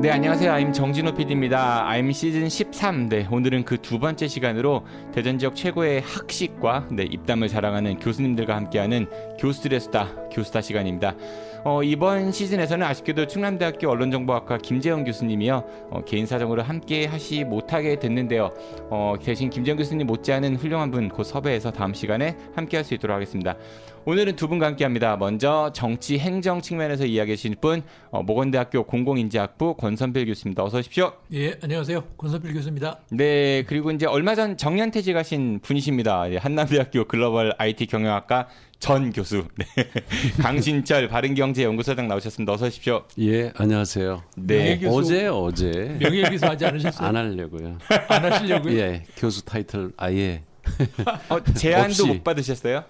네, 안녕하세요. 아임 정진호 PD입니다. 아임 시즌 13. 네, 오늘은 그 두 번째 시간으로 대전 지역 최고의 학식과 네, 입담을 자랑하는 교수님들과 함께하는 교수들의 수다, 교수다 시간입니다. 어, 이번 시즌에서는 아쉽게도 충남대학교 언론정보학과 김재영 교수님이요 어, 개인 사정으로 함께 하시 못하게 됐는데요. 어, 대신 김재영 교수님 못지않은 훌륭한 분 곧 섭외해서 다음 시간에 함께 할수 있도록 하겠습니다. 오늘은 두 분과 함께합니다. 먼저 정치 행정 측면에서 이야기하 주실 분 어, 모건대학교 공공인지학부 권선필 교수입니다. 어서 오십시오. 예, 안녕하세요. 권선필 교수입니다. 네, 그리고 이제 얼마 전 정년퇴직하신 분이십니다. 예, 한남대학교 글로벌 IT 경영학과 전 교수 네. 강신철 바른경제연구소장 나오셨습니다. 어서 오십시오. 예, 안녕하세요. 네, 어, 제 어제 명예교수 하지 않으셨어요? 안 하려고요. 안 하시려고요? 예, 교수 타이틀 아예 어, 제안도 못 받으셨어요?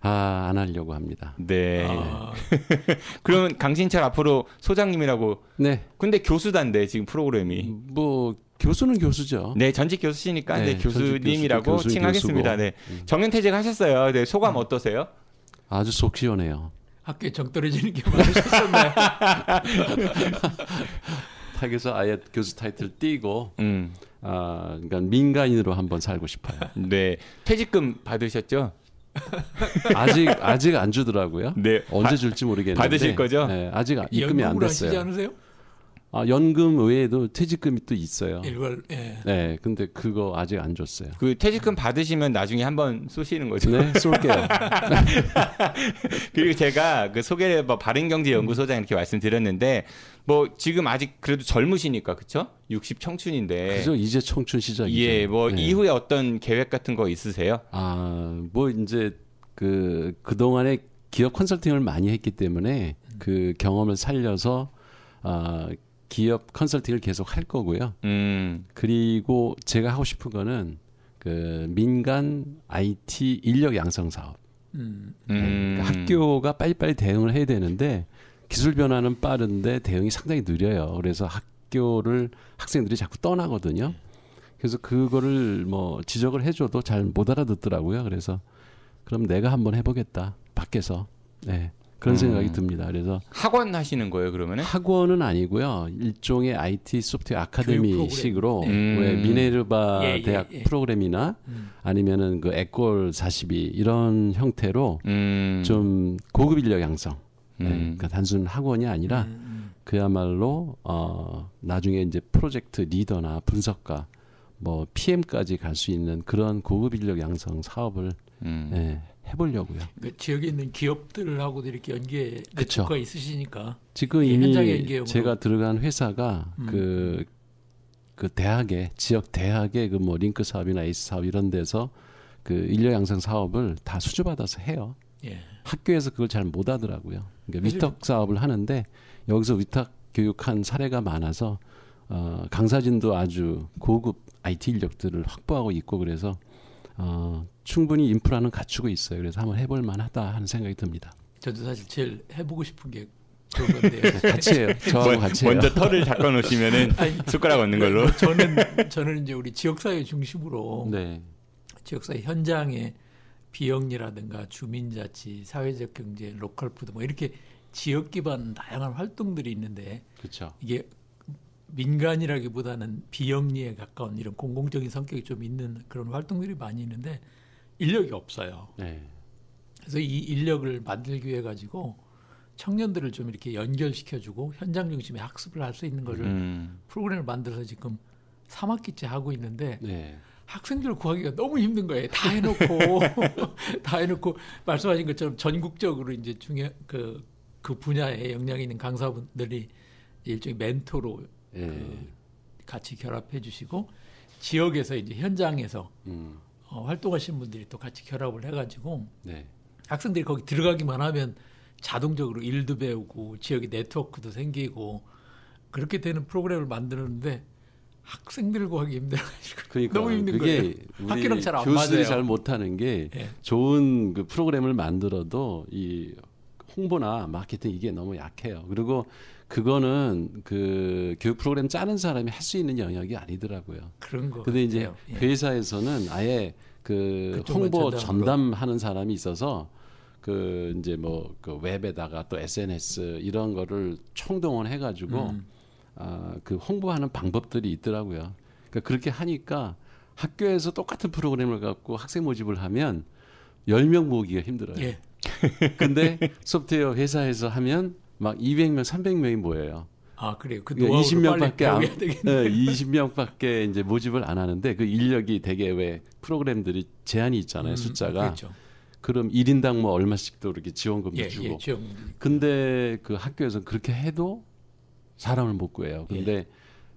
아, 안 하려고 합니다. 네. 아. 그러면 강신철 앞으로 소장님이라고. 네. 근데 교수단데 지금 프로그램이. 뭐 교수는 교수죠. 네, 전직 교수시니까 네, 네 교수님이라고 교수, 칭하겠습니다. 교수고. 네. 정년퇴직 하셨어요. 네, 소감 음. 어떠세요? 아주 속 시원해요. 학교에 정 떨어지는 게 많으셨었나요? 타에서 아예 교수 타이틀 띄고 음. 아, 그러니까 민간인으로 한번 살고 싶어요. 네. 퇴직금 받으셨죠? 아직 아직 안 주더라고요. 네. 언제 줄지 모르겠는데. 받으실 거죠? 네, 아직 입금이 안 됐어요. 하시지 않으세요? 아, 연금 외에도 퇴직금이 또 있어요. 일월. 예. 네, 근데 그거 아직 안 줬어요. 그 퇴직금 받으시면 나중에 한 번 쏘시는 거죠. 네, 쏠게요. 그리고 제가 그 소개를 뭐 바른경제연구소장 이렇게 말씀드렸는데 뭐 지금 아직 그래도 젊으시니까 그렇죠? 60 청춘인데. 그죠? 이제 청춘 시작이죠. 예, 뭐 네. 이후에 어떤 계획 같은 거 있으세요? 아, 뭐 이제 그그 동안에 기업 컨설팅을 많이 했기 때문에 그 경험을 살려서 아 기업 컨설팅을 계속 할 거고요. 음. 그리고 제가 하고 싶은 거는 그 민간 IT 인력 양성 사업. 음. 네, 그러니까 학교가 빨리빨리 대응을 해야 되는데 기술 변화는 빠른데 대응이 상당히 느려요. 그래서 학교를 학생들이 자꾸 떠나거든요. 그래서 그거를 뭐 지적을 해줘도 잘 못 알아듣더라고요. 그래서 그럼 내가 한번 해보겠다 밖에서. 네. 그런 음. 생각이 듭니다. 그래서 학원 하시는 거예요, 그러면은? 학원은 아니고요. 일종의 IT 소프트웨어 아카데미식으로 네. 왜 음. 미네르바 예, 예 대학 예, 예. 프로그램이나 음. 아니면은 그 에콜 42 이런 형태로 음. 좀 고급 인력 양성. 네. 음. 그러니까 단순 학원이 아니라 음, 그야말로 어 나중에 이제 프로젝트 리더나 분석가 뭐 PM까지 갈 수 있는 그런 고급 인력 양성 사업을 예. 네. 해보려고요. 그 지역에 있는 기업들하고도 이렇게 연계 네트가 있으시니까 지금 예, 이미 제가 들어간 회사가 그그 음. 그, 그 대학에 지역 대학에 그뭐 링크 사업이나 에이스 사업 이런 데서 그 인력 양성 사업을 다 수주받아서 해요. 예. 학교에서 그걸 잘 못 하더라고요. 그러니까 위탁 사업을 하는데 여기서 위탁 교육한 사례가 많아서 어, 강사진도 아주 고급 IT 인력들을 확보하고 있고 그래서 어, 충분히 인프라는 갖추고 있어요. 그래서 한번 해볼 만하다 하는 생각이 듭니다. 저도 사실 제일 해보고 싶은 게 네, 같이 해요. 저하고 같이 해요. 먼저 털을 잡아 놓으시면은 숟가락 얹는 걸로. 뭐 저는 저는 이제 우리 지역사회 중심으로 네. 지역사회 현장의 비영리라든가 주민자치, 사회적 경제, 로컬 푸드 뭐 이렇게 지역 기반 다양한 활동들이 있는데 그쵸. 이게 민간이라기보다는 비영리에 가까운 이런 공공적인 성격이 좀 있는 그런 활동들이 많이 있는데 인력이 없어요. 네. 그래서 이 인력을 만들기 위해 가지고 청년들을 좀 이렇게 연결시켜주고 현장 중심의 학습을 할 수 있는 거를 음. 프로그램을 만들어서 지금 3학기째 하고 있는데 네. 학생들 을 구하기가 너무 힘든 거예요. 다 해놓고 다 해놓고 말씀하신 것처럼 전국적으로 이제 중요 그그 그 분야에 영향 있는 강사분들이 일종의 멘토로 예. 그 같이 결합해 주시고 지역에서 이제 현장에서 음. 어, 활동하시는 분들이 또 같이 결합을 해가지고 네. 학생들이 거기 들어가기만 하면 자동적으로 일도 배우고 지역의 네트워크도 생기고 그렇게 되는 프로그램을 만드는데 학생들과 하기 힘들어가지고 그러니까 너무 힘든 그게 거예요. 학교랑 잘 안 맞아요. 교수들이 잘 못하는 게 네. 좋은 그 프로그램을 만들어도 이 홍보나 마케팅 이게 너무 약해요. 그리고 그거는 그 교육 프로그램 짜는 사람이 할 수 있는 영역이 아니더라고요. 그런 거. 근데 이제 예. 회사에서는 아예 그 홍보 전담하는 사람이 있어서 그 이제 뭐 그 웹에다가 또 SNS 이런 거를 총동원해 가지고 음. 아그 홍보하는 방법들이 있더라고요. 그러니까 그렇게 하니까 학교에서 똑같은 프로그램을 갖고 학생 모집을 하면 열 명 모으기가 힘들어요. 예. 근데 소프트웨어 회사에서 하면 막 200명, 300명이 모여요. 아 그래요. 그 그러니까 20명밖에 안, 네, 20명밖에 예, 이제 모집을 안 하는데 그 인력이 대개 왜 프로그램들이 제한이 있잖아요 음, 숫자가. 그렇죠. 그럼 1인당 뭐 얼마씩도 이렇게 지원금도 예, 예 주고. 예, 지원금. 근데 그 학교에서 그렇게 해도 사람을 못 구해요. 근데 예.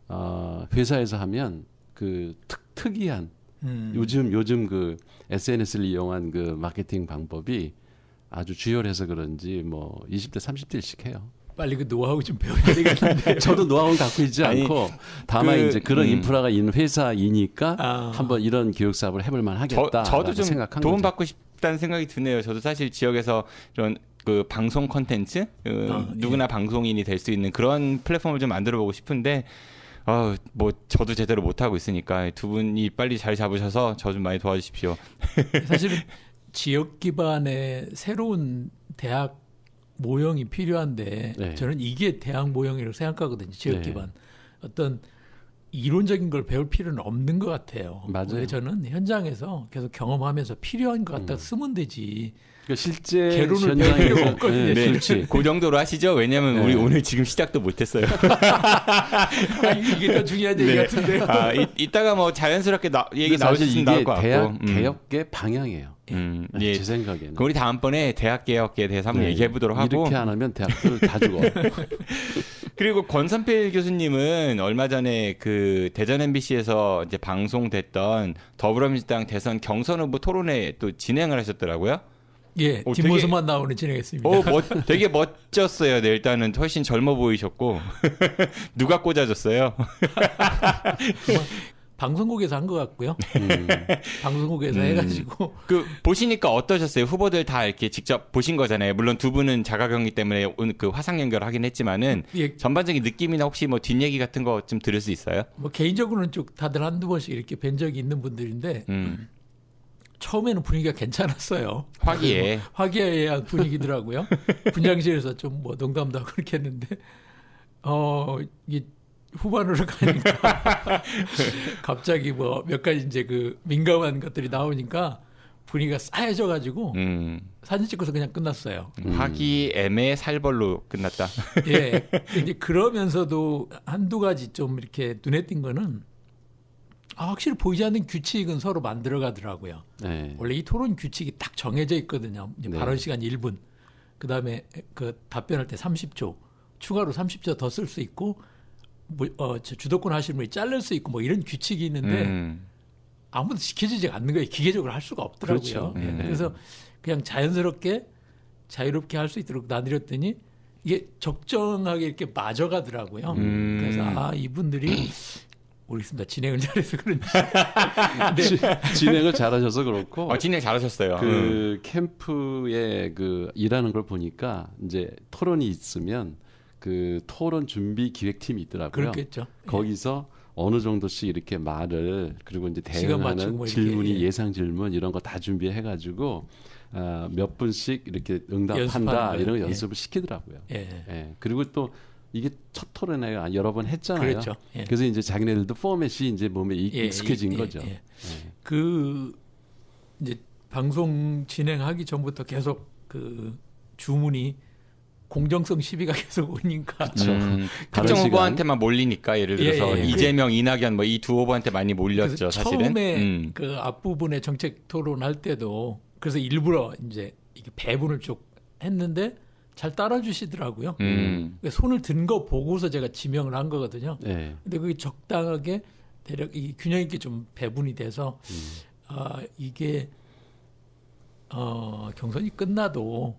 어, 회사에서 하면 그 특, 특이한 음. 요즘 요즘 그 SNS를 이용한 그 마케팅 방법이 아주 주열해서 그런지 뭐 20대 30대씩 해요. 빨리 그 노하우 좀 배워야 되겠는데. 저도 노하우 갖고 있지 아니, 않고 다만 그, 이제 그런 음. 인프라가 있는 회사이니까 아. 한번 이런 교육 사업을 해볼 만하겠다. 저도 좀 도움 거죠. 받고 싶다는 생각이 드네요. 저도 사실 지역에서 이런 그 방송 컨텐츠 그 아, 예. 누구나 예. 방송인이 될 수 있는 그런 플랫폼을 좀 만들어 보고 싶은데 아, 뭐 저도 제대로 못 하고 있으니까 두 분이 빨리 잘 잡으셔서 저 좀 많이 도와주십시오. 사실 지역 기반의 새로운 대학 모형이 필요한데 네. 저는 이게 대학 모형이라고 생각하거든요. 지역 네. 기반 어떤 이론적인 걸 배울 필요는 없는 것 같아요. 맞아요. 저는 현장에서 계속 경험하면서 필요한 것 같다 음. 쓰면 되지. 그러니까 실제 결론을 현장에서 네, 네, 네, 그렇지. 그 정도로 하시죠. 왜냐하면 네. 우리 오늘 지금 시작도 못했어요. 아, 이게 더 중요한 얘기 네. 같은데 아, 이, 따가뭐 자연스럽게 나, 얘기 나올 수 있는 것 같고. 대학 음. 개혁의 방향이에요. 음, 예. 제 생각에는. 우리 다음번에 대학 개혁에 대해서 한번 얘기해 보도록 하고. 이렇게 안 하면 대학들 다 죽어. 그리고 권선필 교수님은 얼마 전에 그 대전 MBC에서 이제 방송됐던 더불어민주당 대선 경선 후보 토론회 또 진행을 하셨더라고요. 예, 오, 뒷모습만 되게, 나오는 진행했습니다. 어, 멋, 되게 멋졌어요. 네, 일단은 훨씬 젊어 보이셨고 누가 꽂아줬어요? 방송국에서 한 것 같고요. 음. 방송국에서 음. 해가지고. 그 보시니까 어떠셨어요? 후보들 다 이렇게 직접 보신 거잖아요. 물론 두 분은 자가격리 때문에 오늘 그 화상 연결 하긴 했지만은 예. 전반적인 느낌이나 혹시 뭐 뒷얘기 같은 거 좀 들을 수 있어요? 뭐 개인적으로는 쭉 다들 한두 번씩 이렇게 뵌 적이 있는 분들인데 음. 처음에는 분위기가 괜찮았어요. 화기애. 화기애애한 분위기더라고요. 분장실에서 좀 뭐 농담도 하고 그렇게 했는데, 어, 이게 후반으로 가니까 갑자기 뭐 몇 가지 이제 그 민감한 것들이 나오니까 분위기가 싸해져 가지고 음. 사진 찍고서 그냥 끝났어요. 음. 화기애매 살벌로 끝났다. 예. 이제 그러면서도 한두 가지 좀 이렇게 눈에 띈 거는 아, 확실히 보이지 않는 규칙은 서로 만들어 가더라고요. 네. 원래 이 토론 규칙이 딱 정해져 있거든요. 네. 발언 시간 1분. 그다음에 그 답변할 때 30초. 추가로 30초 더 쓸 수 있고 뭐, 어, 주도권 하시는 분이 잘릴 수 있고 뭐 이런 규칙이 있는데 음. 아무도 지켜지지 않는 거예요. 기계적으로 할 수가 없더라고요. 그렇죠. 예. 네. 그래서 그냥 자연스럽게 자유롭게 할 수 있도록 나누렸더니 이게 적정하게 이렇게 맞아가더라고요. 음. 그래서 아 이분들이 모르겠습니다. 진행을 잘해서 그런지. 네. 진행을 잘하셔서 그렇고. 어, 진행 잘하셨어요. 그 음. 캠프에 그 일하는 걸 보니까 이제 토론이 있으면 그 토론 준비 기획팀이 있더라고요. 그렇겠죠. 예. 거기서 예. 어느 정도씩 이렇게 말을 그리고 이제 대응하는 뭐 질문이 예. 예상 질문 이런 거 다 준비해 가지고 어, 아, 몇 분씩 이렇게 응답한다 이런 거 예. 연습을 예. 시키더라고요. 예. 예. 그리고 또 이게 첫 토론회 가 여러 번 했잖아요. 그렇죠. 예. 그래서 이제 자기네들도 포맷이 이제 몸에 예, 예, 익숙해진 예, 거죠. 예. 그 이제 방송 진행하기 전부터 계속 그 주문이 공정성 시비가 계속 오니까 그렇 음, 특정 후보한테만 몰리니까 예를 들어서 예, 예. 이재명, 그, 이낙연 뭐이 두 후보한테 많이 몰렸죠 사실은. 처음에 음. 그 앞부분에 정책 토론할 때도 그래서 일부러 이제 이게 배분을 쭉 했는데 잘 따라주시더라고요. 음. 그러니까 손을 든 거 보고서 제가 지명을 한 거거든요. 네. 근데 그게 적당하게 대략 이 균형 있게 좀 배분이 돼서 음. 아 이게 어 경선이 끝나도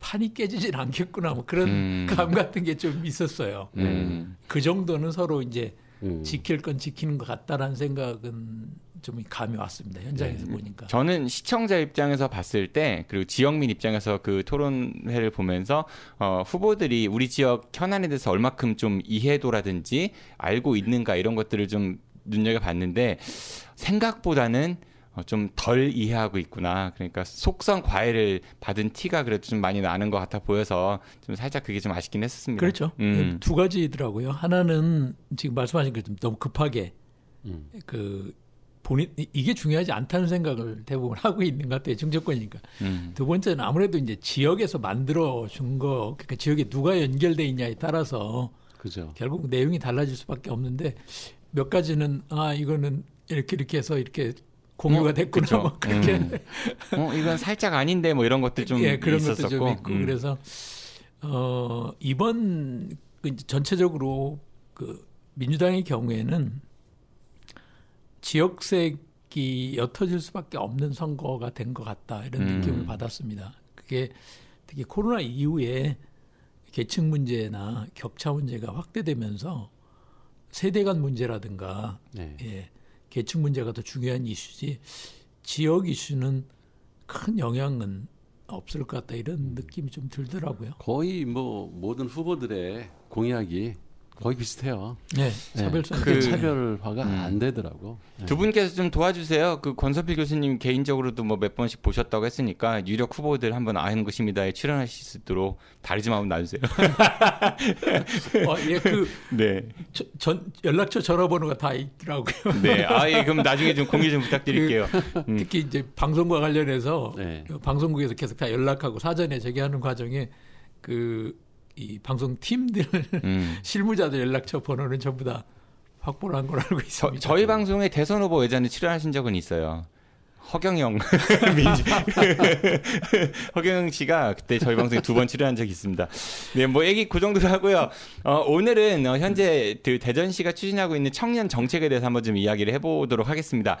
판이 깨지진 않겠구나 뭐 그런 음. 감 같은 게 좀 있었어요. 음. 그 정도는 서로 이제 음. 지킬 건 지키는 것 같다라는 생각은 좀 감이 왔습니다. 네. 현장에서 네. 보니까. 저는 시청자 입장에서 봤을 때 그리고 지역민 입장에서 그 토론회를 보면서 어, 후보들이 우리 지역 현안에 대해서 얼마큼 좀 이해도라든지 알고 네. 있는가 이런 것들을 좀 눈여겨봤는데 생각보다는 어, 좀덜 이해하고 있구나. 그러니까 속성 과외를 받은 티가 그래도 좀 많이 나는 것 같아 보여서 좀 살짝 그게 좀 아쉽긴 했었습니다. 그렇죠. 음. 예, 두 가지더라고요. 하나는 지금 말씀하신 것처럼 너무 급하게 음. 그 본인 이게 중요하지 않다는 생각을 대부분 하고 있는 것 같아요. 정책권이니까 음. 두 번째는 아무래도 이제 지역에서 만들어 준 거, 그러니까 지역에 누가 연결돼 있냐에 따라서 그죠. 결국 내용이 달라질 수밖에 없는데 몇 가지는 아 이거는 이렇게 이렇게 해서 이렇게 공유가 어, 됐구나 뭐 그렇게 음. 어 이건 살짝 아닌데 뭐 이런 것들 좀 예, 그런 있었었고. 것도 좀 있고 음. 그래서 어 이번 그 전체적으로 그 민주당의 경우에는 지역색이 옅어질 수밖에 없는 선거가 된 것 같다 이런 음. 느낌을 받았습니다. 그게 특히 코로나 이후에 계층 문제나 격차 문제가 확대되면서 세대 간 문제라든가 네. 예, 계층 문제가 더 중요한 이슈지 지역 이슈는 큰 영향은 없을 것 같다 이런 느낌이 좀 들더라고요. 거의 뭐 모든 후보들의 공약이 거의 비슷해요. 네, 예, 예, 차별성 그 음. 차별화가 음. 안 되더라고. 예. 두 분께서 좀 도와주세요. 그 권서필 교수님 개인적으로도 뭐 몇 번씩 보셨다고 했으니까 유력 후보들 한번 아는 것입니다에 출연하실 수 있도록 다리 좀 한번 놔주세요. 어, 예, 그 네. 저, 전 연락처 전화번호가 다 있더라고요. 네, 아 예, 그럼 나중에 좀 공개 좀 부탁드릴게요. 그, 음. 특히 이제 방송과 관련해서 네. 그 방송국에서 계속 다 연락하고 사전에 제기하는 과정에 그이 방송 팀들 음. 실무자들 연락처 번호는 전부 다 확보를 한 걸 알고 있습니다. 저, 희 방송에 대선 후보 외자는 출연하신 적은 있어요. 허경영 허경영 씨가 그때 저희 방송에 두 번 출연한 적이 있습니다. 네, 뭐 얘기 그 정도로 하고요. 어, 오늘은 어, 현재 대전시가 추진하고 있는 청년 정책에 대해서 한번 좀 이야기를 해보도록 하겠습니다.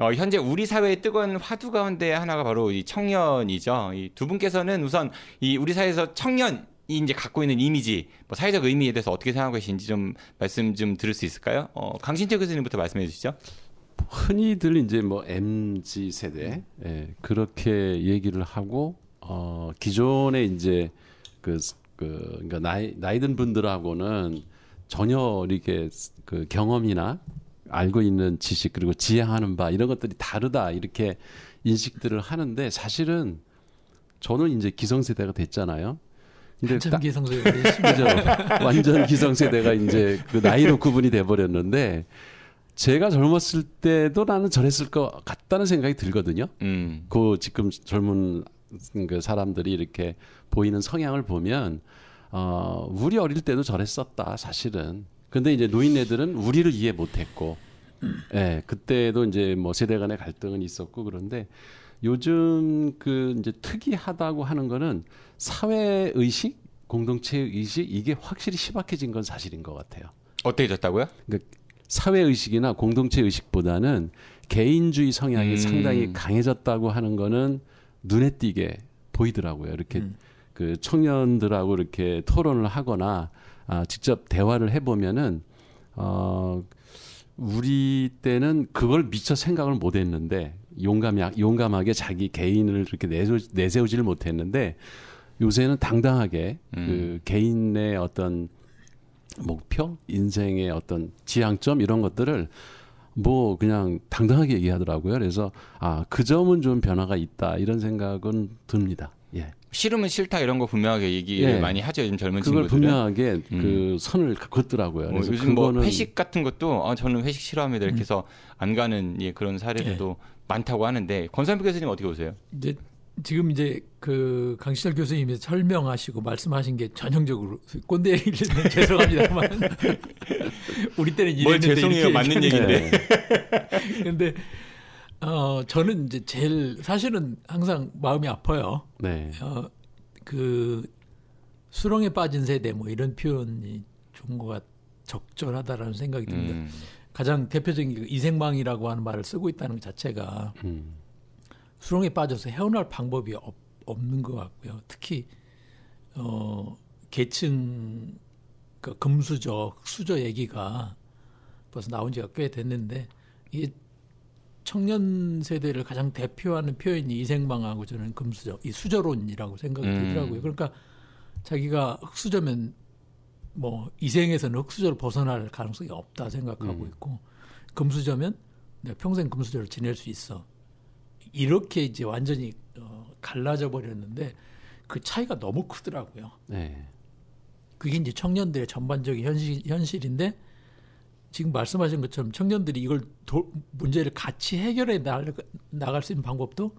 어, 현재 우리 사회의 뜨거운 화두 가운데 하나가 바로 이 청년이죠. 이 두 분께서는 우선 이 우리 사회에서 청년 이제 갖고 있는 이미지, 뭐 사회적 의미에 대해서 어떻게 생각하고 계신지 좀 말씀 좀 들을 수 있을까요? 어, 강신철 교수님부터 말씀해 주시죠. 흔히들 이제 뭐 MZ 세대 예, 그렇게 얘기를 하고 어, 기존에 이제 그, 그 그러니까 나이 나이든 분들하고는 전혀 이렇게 그 경험이나 알고 있는 지식 그리고 지향하는 바 이런 것들이 다르다 이렇게 인식들을 하는데 사실은 저는 이제 기성세대가 됐잖아요. 근데 참 기성세대. 죠 완전 기성세대가 이제 그 나이로 구분이 돼 버렸는데 제가 젊었을 때도 나는 저랬을 것 같다는 생각이 들거든요. 음. 그 지금 젊은 그 사람들이 이렇게 보이는 성향을 보면 어 우리 어릴 때도 저랬었다 사실은. 근데 이제 노인네들은 우리를 이해 못했고, 예 네, 그때도 이제 뭐 세대 간의 갈등은 있었고 그런데 요즘 그 이제 특이하다고 하는 거는 사회 의식, 공동체 의식 이게 확실히 시박해진 건 사실인 것 같아요. 어떻 졌다고요? 그러니까 사회 의식이나 공동체 의식보다는 개인주의 성향이 음. 상당히 강해졌다고 하는 거는 눈에 띄게 보이더라고요. 이렇게 음. 그 청년들하고 이렇게 토론을 하거나 아, 직접 대화를 해보면은 어, 우리 때는 그걸 미처 생각을 못했는데 용감 용감하게 자기 개인을 이렇게 내세우지를 못했는데 요새는 당당하게 그 음. 그 개인의 어떤 목표, 인생의 어떤 지향점 이런 것들을 뭐 그냥 당당하게 얘기하더라고요. 그래서 아 그 점은 좀 변화가 있다 이런 생각은 듭니다. 예. 싫으면 싫다 이런 거 분명하게 얘기 예. 많이 하죠 요즘 젊은 그 친구들은. 분명하게 그 음. 그 선을 긋더라고요. 뭐 그래서 어, 요즘 뭐 그거는... 뭐 회식 같은 것도 아, 저는 회식 싫어합니다 이렇게 음. 해서 안 가는 예, 그런 사례도 들 예. 많다고 하는데 권선님 교수님 어떻게 보세요? 이제 지금 이제 그 강시철 교수님이 설명하시고 말씀하신 게 전형적으로 꼰대 얘기를 죄송합니다만 우리 때는 이랬는데 죄송해요 맞는 얘기인데 근데 어 저는 이제 제일 사실은 항상 마음이 아파요. 네. 어그 수렁에 빠진 세대 뭐 이런 표현이 좋은 것 같, 적절하다라는 생각이 듭니다. 음. 가장 대표적인 그 이생망이라고 하는 말을 쓰고 있다는 것 자체가 음. 수렁에 빠져서 헤어날 방법이 없, 없는 것 같고요. 특히 어, 계층 그 금수저, 수저 얘기가 벌써 나온 지가 꽤 됐는데 이 청년 세대를 가장 대표하는 표현이 이생방하고 저는 금수저, 이 수저론이라고 생각이 음. 들더라고요. 그러니까 자기가 흙수저면 뭐 이생에서는 흙수저를 벗어날 가능성이 없다 생각하고 음. 있고 금수저면 내가 평생 금수저를 지낼 수 있어. 이렇게 이제 완전히 어, 갈라져 버렸는데 그 차이가 너무 크더라고요. 네. 그게 이제 청년들의 전반적인 현실, 현실인데 지금 말씀하신 것처럼 청년들이 이걸 도, 문제를 같이 해결해 나 나갈 수 있는 방법도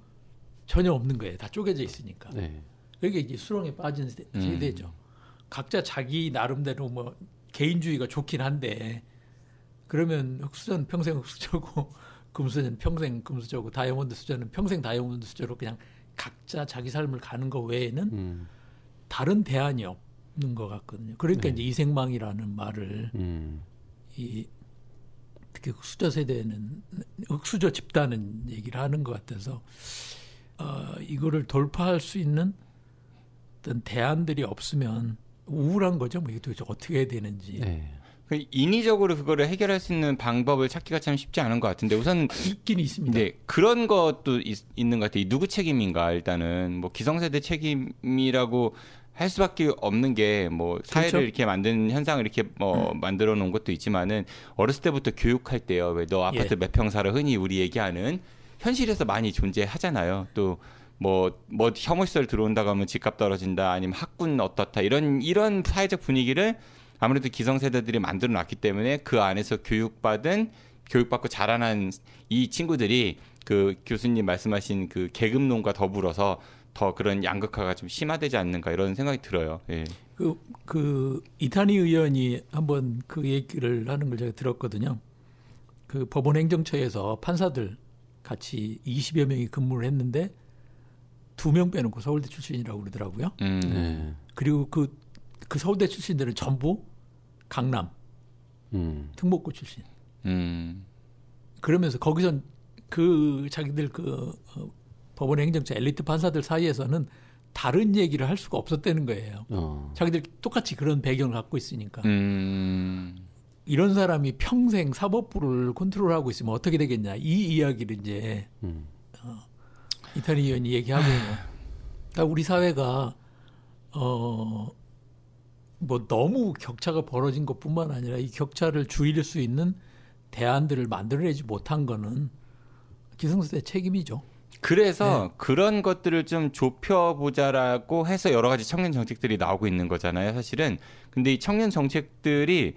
전혀 없는 거예요. 다 쪼개져 있으니까. 네. 그게 이제 수렁에 빠진 음. 세대죠. 음. 각자 자기 나름대로 뭐 개인주의가 좋긴 한데 그러면 흑수저 평생 흑수저고 금수저는 평생 금수저고 다이아몬드 수저는 평생 다이아몬드 수저로 그냥 각자 자기 삶을 가는 거 외에는 음. 다른 대안이 없는 것 같거든요. 그러니까 네. 이제 이생망이라는 말을 음. 이 특히 흑수저 그 세대는 흑수저 집단은 얘기를 하는 것 같아서 어, 이거를 돌파할 수 있는 어떤 대안들이 없으면 우울한 거죠. 뭐 이게 도대체 어떻게 해야 되는지. 네. 그 인위적으로 그거를 해결할 수 있는 방법을 찾기가 참 쉽지 않은 것 같은데 우선 있긴 있습니다. 네 그런 것도 있, 는것 같아요. 누구 책임인가 일단은 뭐 기성세대 책임이라고 할 수밖에 없는 게 뭐 사회를 그렇 이렇게 만드는 현상을 이렇게 뭐 음. 만들어 놓은 것도 있지만은 어렸을 때부터 교육할 때요. 왜 너 아파트 예. 몇 평사를 흔히 우리 얘기하는 현실에서 많이 존재하잖아요. 또 뭐, 뭐, 혐오시설 들어온다고 하면 집값 떨어진다, 아니면 학군 어떻다, 이런, 이런 사회적 분위기를 아무래도 기성세대들이 만들어 놨기 때문에 그 안에서 교육받은 교육받고 자라난 이 친구들이 그 교수님 말씀하신 그 계급론과 더불어서 더 그런 양극화가 좀 심화되지 않는가 이런 생각이 들어요. 예. 그, 그 이탄희 의원이 한번 그 얘기를 하는 걸 제가 들었거든요. 그 법원 행정처에서 판사들 같이 20여 명이 근무를 했는데 두 명 빼놓고 서울대 출신이라고 그러더라고요. 음. 네. 그리고 그그 서울대 출신들은 전부 강남, 음. 특목고 출신. 음. 그러면서 거기서그 자기들 그 어, 법원 행정처 엘리트 판사들 사이에서는 다른 얘기를 할 수가 없었다는 거예요. 어. 자기들 똑같이 그런 배경을 갖고 있으니까. 음. 이런 사람이 평생 사법부를 컨트롤하고 있으면 어떻게 되겠냐 이 이야기를 이제 음. 어, 이탄희 의원이 얘기하고 있는. 아. 그러니까 우리 사회가 어뭐 너무 격차가 벌어진 것뿐만 아니라 이 격차를 줄일 수 있는 대안들을 만들어내지 못한 거는 기성세대 책임이죠. 그래서 네. 그런 것들을 좀 좁혀보자라고 해서 여러 가지 청년 정책들이 나오고 있는 거잖아요, 사실은. 근데 이 청년 정책들이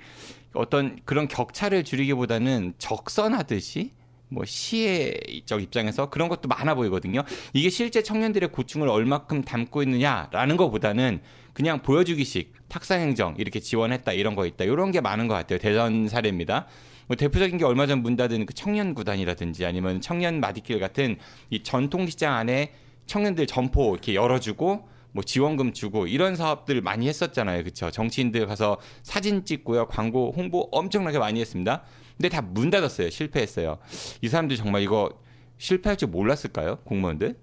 어떤 그런 격차를 줄이기보다는 적선하듯이 뭐시의적 입장에서 그런 것도 많아 보이거든요. 이게 실제 청년들의 고충을 얼마큼 담고 있느냐라는 것보다는 그냥 보여주기식 탁사 행정 이렇게 지원했다 이런 거 있다 이런 게 많은 것 같아요 대전 사례입니다. 뭐 대표적인 게 얼마 전 문 닫은 그 청년 구단이라든지 아니면 청년 마디길 같은 이 전통 시장 안에 청년들 점포 이렇게 열어주고 뭐 지원금 주고 이런 사업들 많이 했었잖아요. 그쵸 정치인들 가서 사진 찍고요. 광고 홍보 엄청나게 많이 했습니다. 근데 다 문 닫았어요. 실패했어요. 이 사람들 정말 이거 실패할 줄 몰랐을까요? 공무원들?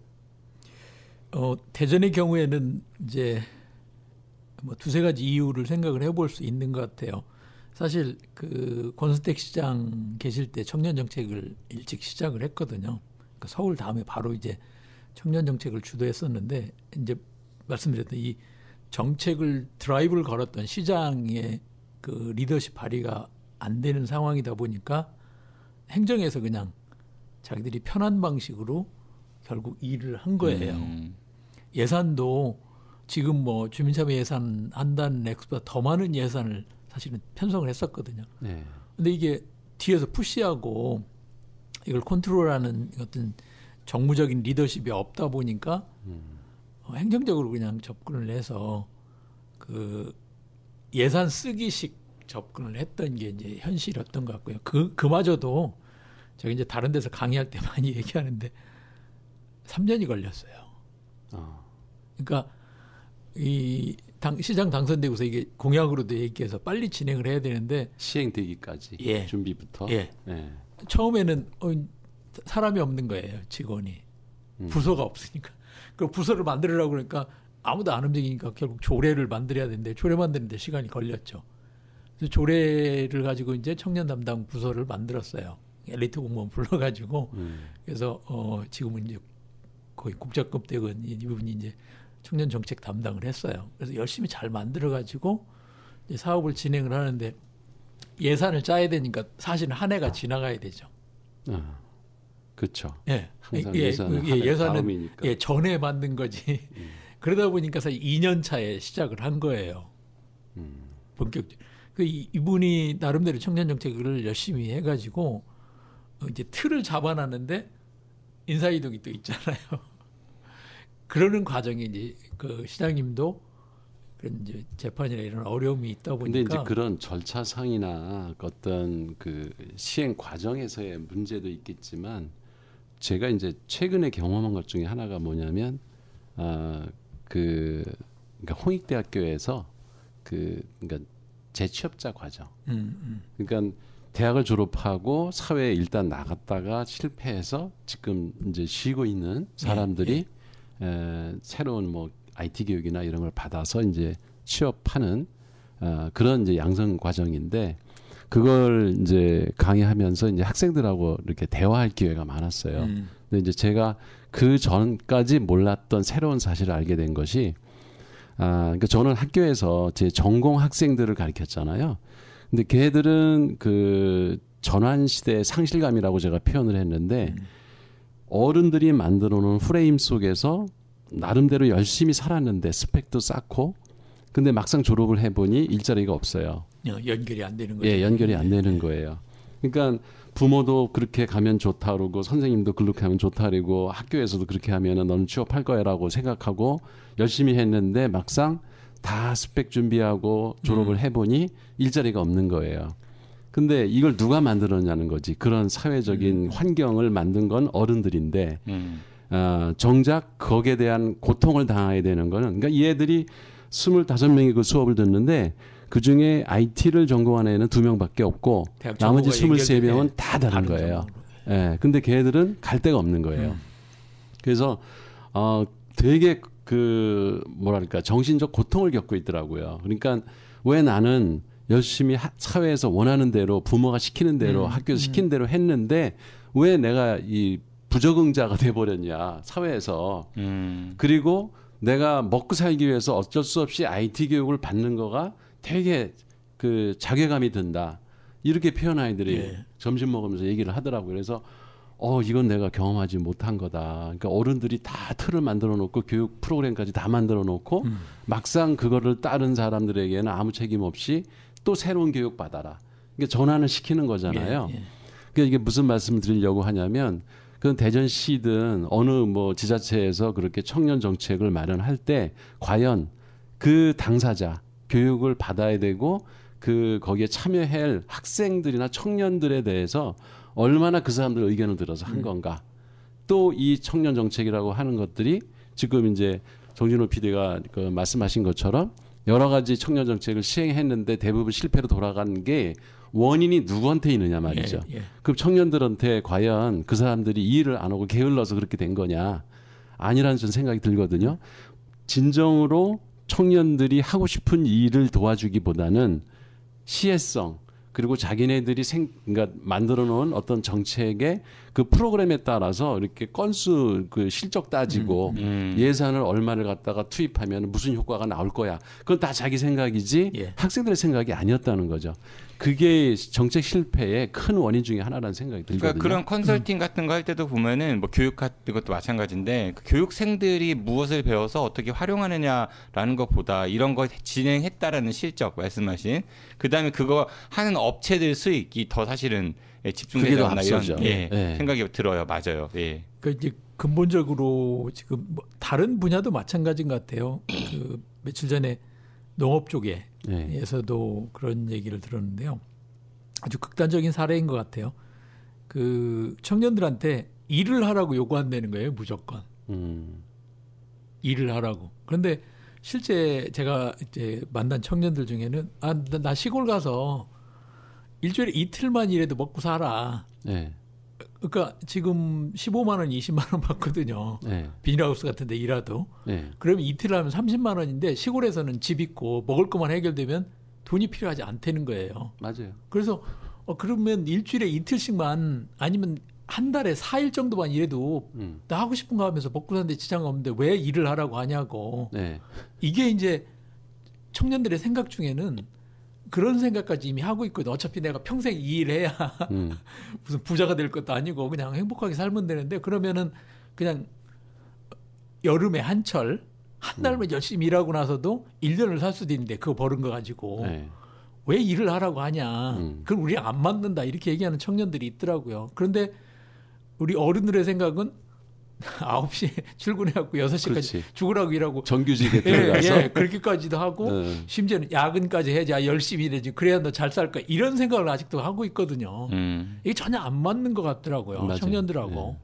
어, 대전의 경우에는 이제 뭐 두세 가지 이유를 생각을 해볼 수 있는 것 같아요. 사실 그 권순택 시장 계실 때 청년 정책을 일찍 시작을 했거든요. 그러니까 서울 다음에 바로 이제 청년 정책을 주도했었는데 이제 말씀드렸던 이 정책을 드라이브를 걸었던 시장의 그 리더십 발휘가 안 되는 상황이다 보니까 행정에서 그냥 자기들이 편한 방식으로 결국 일을 한 거예요. 음. 예산도 지금 뭐 주민참여 예산 한단 액수보다 더 많은 예산을 사실은 편성을 했었거든요. 네. 근데 이게 뒤에서 푸시하고 이걸 컨트롤하는 어떤 정무적인 리더십이 없다 보니까 음. 어, 행정적으로 그냥 접근을 해서 그 예산 쓰기식 접근을 했던 게 이제 현실이었던 것 같고요. 그 그마저도 제가 이제 다른 데서 강의할 때 많이 얘기하는데 3년이 걸렸어요. 어. 그러니까 이 당, 시장 당선되고서 이게 공약으로도 얘기해서 빨리 진행을 해야 되는데 시행되기까지 예. 준비부터 예. 예. 처음에는 어, 사람이 없는 거예요 직원이 음. 부서가 없으니까 그 부서를 만들으라고 그러니까 아무도 안 움직이니까 결국 조례를 만들어야 되는데 조례 만드는데 시간이 걸렸죠. 그래서 조례를 가지고 이제 청년 담당 부서를 만들었어요. 엘리트 공무원 불러가지고 음. 그래서 어 지금은 이제 거의 국자급 되고 이분이 부 이제 청년 정책 담당을 했어요. 그래서 열심히 잘 만들어 가지고 사업을 진행을 하는데 예산을 짜야 되니까 사실 한 해가 지나가야 되죠. 아, 그렇죠. 예, 예, 예산은 그, 예, 예, 전에 만든 거지. 음. 그러다 보니까 사실 2년 차에 시작을 한 거예요. 음. 본격. 적그 이분이 나름대로 청년 정책을 열심히 해가지고 이제 틀을 잡아놨는데 인사이동이 또 있잖아요. 그러는 과정이 이제 그 시장님도 그런 이제 재판이나 이런 어려움이 있다 보니까. 근데 이제 그런 절차상이나 어떤 그 시행 과정에서의 문제도 있겠지만 제가 이제 최근에 경험한 것 중에 하나가 뭐냐면 아그 그러니까 홍익대학교에서 그 그러니까 재취업자 과정. 음, 음. 그러니까 대학을 졸업하고 사회에 일단 나갔다가 실패해서 지금 이제 쉬고 있는 예, 사람들이 예, 예. 에, 새로운 뭐 IT 교육이나 이런 걸 받아서 이제 취업하는 어, 그런 이제 양성 과정인데 그걸 이제 강의하면서 이제 학생들하고 이렇게 대화할 기회가 많았어요. 음. 근데 이제 제가 그 전까지 몰랐던 새로운 사실을 알게 된 것이 아, 그러니까 저는 학교에서 제 전공 학생들을 가르쳤잖아요. 근데 걔들은 그 전환 시대의 상실감이라고 제가 표현을 했는데 음. 어른들이 만들어 놓은 프레임 속에서 나름대로 열심히 살았는데 스펙도 쌓고 근데 막상 졸업을 해보니 일자리가 없어요. 어, 연결이 안 되는 거예요. 예, 연결이 안 네. 되는 거예요. 그러니까 부모도 그렇게 가면 좋다 그러고 선생님도 그렇게 하면 좋다 그러고 학교에서도 그렇게 하면 너는 취업할 거야라고 생각하고 열심히 했는데 막상 다 스펙 준비하고 졸업을 음. 해보니 일자리가 없는 거예요. 근데 이걸 누가 만들었냐는 거지. 그런 사회적인 음. 환경을 만든 건 어른들인데 음. 어, 정작 거기에 대한 고통을 당해야 되는 거는 그러니까 얘들이 스물다섯 명이그 수업을 듣는데 그 중에 IT를 전공한 애는 두 명밖에 없고 나머지 스물세 명은다 다른, 다른 거예요. 예. 네. 근데 걔들은 갈 데가 없는 거예요. 음. 그래서 어 되게 그 뭐랄까 정신적 고통을 겪고 있더라고요. 그러니까 왜 나는 열심히 하, 사회에서 원하는 대로 부모가 시키는 대로 음, 학교에서 음. 시킨 대로 했는데 왜 내가 이 부적응자가 돼버렸냐 사회에서 음. 그리고 내가 먹고 살기 위해서 어쩔 수 없이 IT 교육을 받는 거가 되게 그 자괴감이 든다 이렇게 표현 아이들이 예. 점심 먹으면서 얘기를 하더라고요 그래서 어 이건 내가 경험하지 못한 거다 그러니까 어른들이 다 틀을 만들어 놓고 교육 프로그램까지 다 만들어 놓고 음. 막상 그거를 따른 사람들에게는 아무 책임 없이 또 새로운 교육 받아라. 이게 전환을 시키는 거잖아요. 예, 예. 그러니까 이게 무슨 말씀을 드리려고 하냐면 그 대전시든 어느 뭐 지자체에서 그렇게 청년 정책을 마련할 때 과연 그 당사자 교육을 받아야 되고 그 거기에 참여할 학생들이나 청년들에 대해서 얼마나 그 사람들 의견을 들어서 한 음. 건가. 또 이 청년 정책이라고 하는 것들이 지금 이제 정진호 PD가 그 말씀하신 것처럼 여러 가지 청년 정책을 시행했는데 대부분 실패로 돌아간 게 원인이 누구한테 있느냐 말이죠. 예, 예. 그럼 청년들한테 과연 그 사람들이 일을 안 하고 게을러서 그렇게 된 거냐? 아니라는 저 생각이 들거든요. 진정으로 청년들이 하고 싶은 일을 도와주기보다는 시혜성, 그리고 자기네들이 생, 그러니까 만들어 놓은 어떤 정책의 그 프로그램에 따라서 이렇게 건수 그 실적 따지고 음, 음. 예산을 얼마를 갖다가 투입하면 무슨 효과가 나올 거야. 그건 다 자기 생각이지 예. 학생들의 생각이 아니었다는 거죠. 그게 정책 실패의 큰 원인 중의 하나라는 생각이 그러니까 들거든요. 그러니까 그런 컨설팅 음. 같은 거 할 때도 보면은 뭐 교육 같은 것도 마찬가지인데 그 교육생들이 무엇을 배워서 어떻게 활용하느냐라는 것보다 이런 거 진행했다라는 실적 말씀하신 그다음에 그거 하는 업체들 수익이 더 사실은 예, 집중되지 않나 이런 예, 예. 생각이 들어요. 맞아요. 예. 그러니까 이제 근본적으로 지금 뭐 다른 분야도 마찬가지인 것 같아요. 그 며칠 전에 농업 쪽에에서도 예. 그런 얘기를 들었는데요. 아주 극단적인 사례인 것 같아요. 그 청년들한테 일을 하라고 요구한다는 거예요, 무조건. 음. 일을 하라고. 그런데 실제 제가 이제 만난 청년들 중에는 아, 나 시골 가서 일주일에 이틀만 일해도 먹고 살아. 네. 그러니까 지금 15만 원, 20만 원 받거든요. 네. 비닐하우스 같은 데 일하도. 네. 그러면 이틀 하면 30만 원인데 시골에서는 집 있고 먹을 것만 해결되면 돈이 필요하지 않다는 거예요. 맞아요. 그래서 어, 그러면 일주일에 이틀씩만 아니면 한 달에 4일 정도만 일해도 음. 나 하고 싶은 거 하면서 먹고 사는데 지장 없는데 왜 일을 하라고 하냐고. 네. 이게 이제 청년들의 생각 중에는 그런 생각까지 이미 하고 있고 어차피 내가 평생 일 해야 음. 무슨 부자가 될 것도 아니고 그냥 행복하게 살면 되는데 그러면은 그냥 여름에 한철 한 음. 달만 음. 열심히 일하고 나서도 1년을 살 수도 있는데 그거 버는 거 가지고 네. 왜 일을 하라고 하냐. 음. 그럼 우리랑 안 맞는다. 이렇게 얘기하는 청년들이 있더라고요. 그런데 우리 어른들의 생각은 9 시에 출근해갖고 6 시까지 죽으라고 일하고 정규직에 예, 들어가서 예, 예, 그렇게까지도 하고 음. 심지어는 야근까지 해야지 아, 열심히 일해지 그래야 너 잘 살 거야. 이런 생각을 아직도 하고 있거든요. 음. 이게 전혀 안 맞는 것 같더라고요 맞아요. 청년들하고.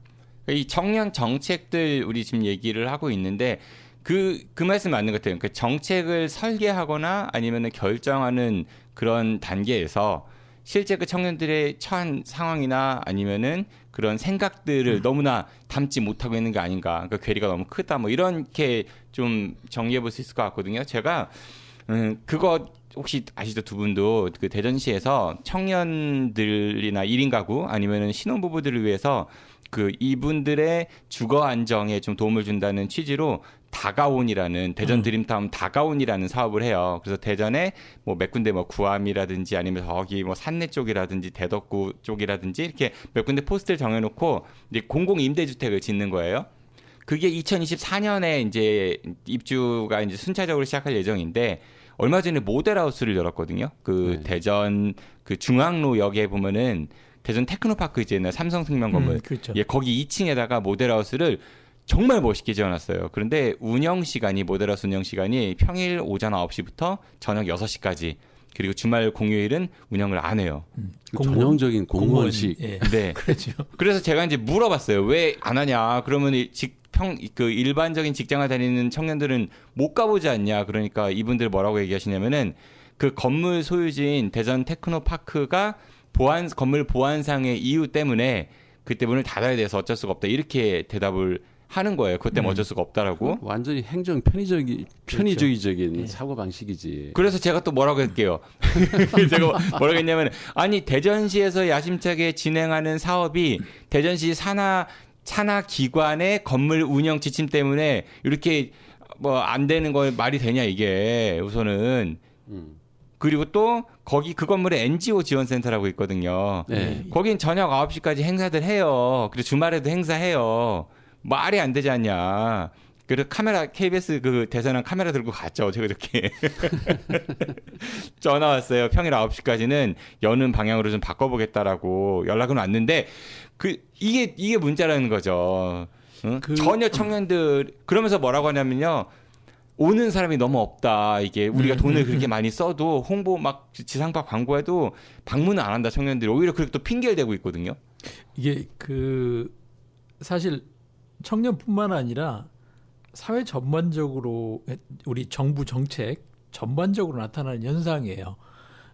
예. 이 청년 정책들 우리 지금 얘기를 하고 있는데 그, 그 말씀 맞는 것 같아요. 그 정책을 설계하거나 아니면 결정하는 그런 단계에서 실제 그 청년들의 처한 상황이나 아니면은 그런 생각들을 너무나 담지 못하고 있는 게 아닌가. 그러니까 괴리가 너무 크다. 뭐 이렇게 좀 정리해 볼 수 있을 것 같거든요. 제가 음 그거 혹시 아시죠 두 분도 그 대전시에서 청년들이나 1인 가구 아니면은 신혼부부들을 위해서 그 이분들의 주거 안정에 좀 도움을 준다는 취지로 다가온이라는 대전 음. 드림타운 다가온이라는 사업을 해요. 그래서 대전에 뭐몇 군데 뭐 구암이라든지 아니면 저기 뭐 산내 쪽이라든지 대덕구 쪽이라든지 이렇게 몇 군데 포스트를 정해놓고 이제 공공 임대주택을 짓는 거예요. 그게 2024년에 이제 입주가 이제 순차적으로 시작할 예정인데 얼마 전에 모델하우스를 열었거든요. 그 네. 대전 그 중앙로역에 보면은 대전 테크노파크 이제는 삼성생명 건물 음, 그렇죠. 예 거기 2층에다가 모델하우스를 정말 멋있게 지어놨어요. 그런데 운영 시간이 모델하우스 운영 시간이 평일 오전 9시부터 저녁 6시까지 그리고 주말 공휴일은 운영을 안 해요. 음, 그 전형적인 공무원식. 공무원, 예. 네. 그렇죠. 그래서 제가 이제 물어봤어요. 왜 안 하냐? 그러면 직평 그 일반적인 직장을 다니는 청년들은 못 가보지 않냐? 그러니까 이분들 뭐라고 얘기하시냐면은 그 건물 소유지인 대전 테크노파크가 보안 건물 보안상의 이유 때문에 그때 문을 닫아야 돼서 어쩔 수가 없다 이렇게 대답을 하는 거예요. 그때 음. 어쩔 수가 없다라고. 완전히 행정 편의적이 그렇죠. 편의주의적인 그렇죠. 예. 사고 방식이지. 그래서 제가 또 뭐라고 할게요. 제가 뭐라고 했냐면 아니 대전시에서 야심차게 진행하는 사업이 대전시 산하 산하 기관의 건물 운영 지침 때문에 이렇게 뭐 안 되는 거 말이 되냐 이게 우선은. 음. 그리고 또 거기 그 건물에 NGO 지원센터라고 있거든요. 네. 거긴 저녁 9시까지 행사들 해요. 그리고 주말에도 행사해요. 말이 안 되지 않냐. 그래서 카메라 KBS 그 대사는 카메라 들고 갔죠. 제가 이렇게 전화 왔어요. 평일 9시까지는 여는 방향으로 좀 바꿔보겠다라고 연락은 왔는데 그 이게 이게 문제라는 거죠. 응? 그... 전혀 청년들 그러면서 뭐라고 하냐면요. 오는 사람이 너무 없다. 이게 우리가 음, 돈을 음, 그렇게 음. 많이 써도 홍보 막 지상파 광고해도 방문을 안 한다 청년들이 오히려 그렇게 또 핑계를 대고 있거든요. 이게 그 사실 청년뿐만 아니라 사회 전반적으로 우리 정부 정책 전반적으로 나타나는 현상이에요.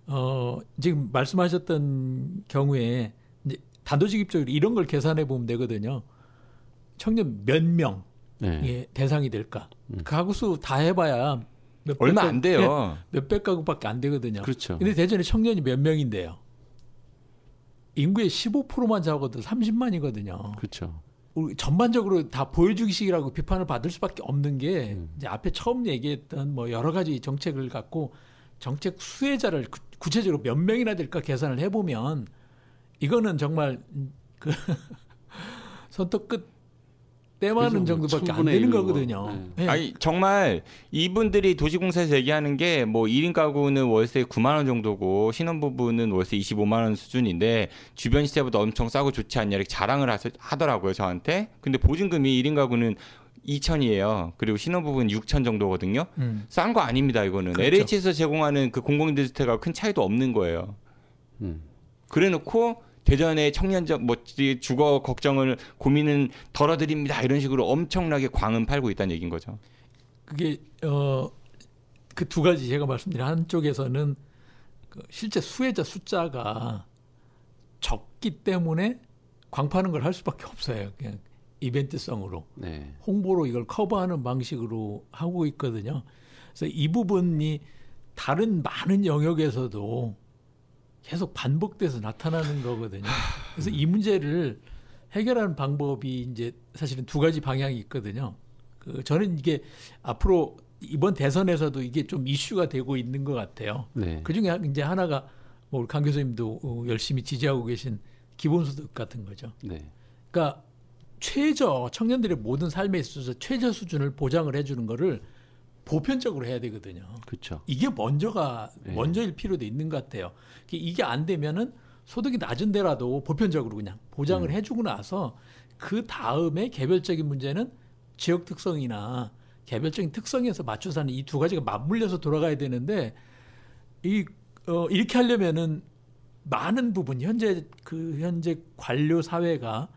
어, 지금 말씀하셨던 경우에 이제 단도직입적으로 이런 걸 계산해 보면 되거든요. 청년 몇 명의 네. 예, 대상이 될까? 음. 가구수 그 다 해봐야 얼마 안 돼요. 예, 몇백 가구밖에 안 되거든요. 그렇죠. 근데 대전에 청년이 몇 명인데요. 인구의 15%만 잡아도 30만이거든요. 그렇죠. 우리 전반적으로 다 보여주기식이라고 비판을 받을 수밖에 없는 게 음. 이제 앞에 처음 얘기했던 뭐 여러 가지 정책을 갖고 정책 수혜자를 구, 구체적으로 몇 명이나 될까 계산을 해보면 이거는 정말 그 손톱 끝 때만은 뭐 정도밖에 안 되는 거거든요. 네. 네. 아니 정말 이분들이 도시공사에서 얘기하는 게 뭐 1인 가구는 월세 9만 원 정도고 신혼부부는 월세 25만 원 수준인데 주변 시세보다 엄청 싸고 좋지 않냐 이렇게 자랑을 하더라고요 저한테. 근데 보증금이 1인 가구는 2천이에요. 그리고 신혼부부는 6천 정도거든요. 음. 싼거 아닙니다 이거는. 그렇죠. LH에서 제공하는 그공공임대주택하큰 차이도 없는 거예요. 음. 그래놓고 대전의 청년적 뭐 주거 걱정을 고민은 덜어드립니다 이런 식으로 엄청나게 광은 팔고 있다는 얘기인 거죠. 그게 어 그 두 가지 제가 말씀드린 한쪽에서는 그 실제 수혜자 숫자가 적기 때문에 광파는 걸 할 수밖에 없어요. 그냥 이벤트성으로 네. 홍보로 이걸 커버하는 방식으로 하고 있거든요. 그래서 이 부분이 다른 많은 영역에서도 계속 반복돼서 나타나는 거거든요. 그래서 이 음. 문제를 해결하는 방법이 이제 사실은 두 가지 방향이 있거든요. 그 저는 이게 앞으로 이번 대선에서도 이게 좀 이슈가 되고 있는 것 같아요. 네. 그 중에 이제 하나가 뭐강 교수님도 어, 열심히 지지하고 계신 기본소득 같은 거죠. 네. 그러니까 최저 청년들의 모든 삶에 있어서 최저 수준을 보장을 해주는 거를 보편적으로 해야 되거든요. 그렇죠. 이게 먼저가 네. 먼저일 필요도 있는 것 같아요. 이게 안 되면은 소득이 낮은 데라도 보편적으로 그냥 보장을 음. 해주고 나서 그 다음에 개별적인 문제는 지역 특성이나 개별적인 특성에서 맞춰사 하는 이 두 가지가 맞물려서 돌아가야 되는데 이 어, 이렇게 하려면은 많은 부분 현재 그 현재 관료 사회가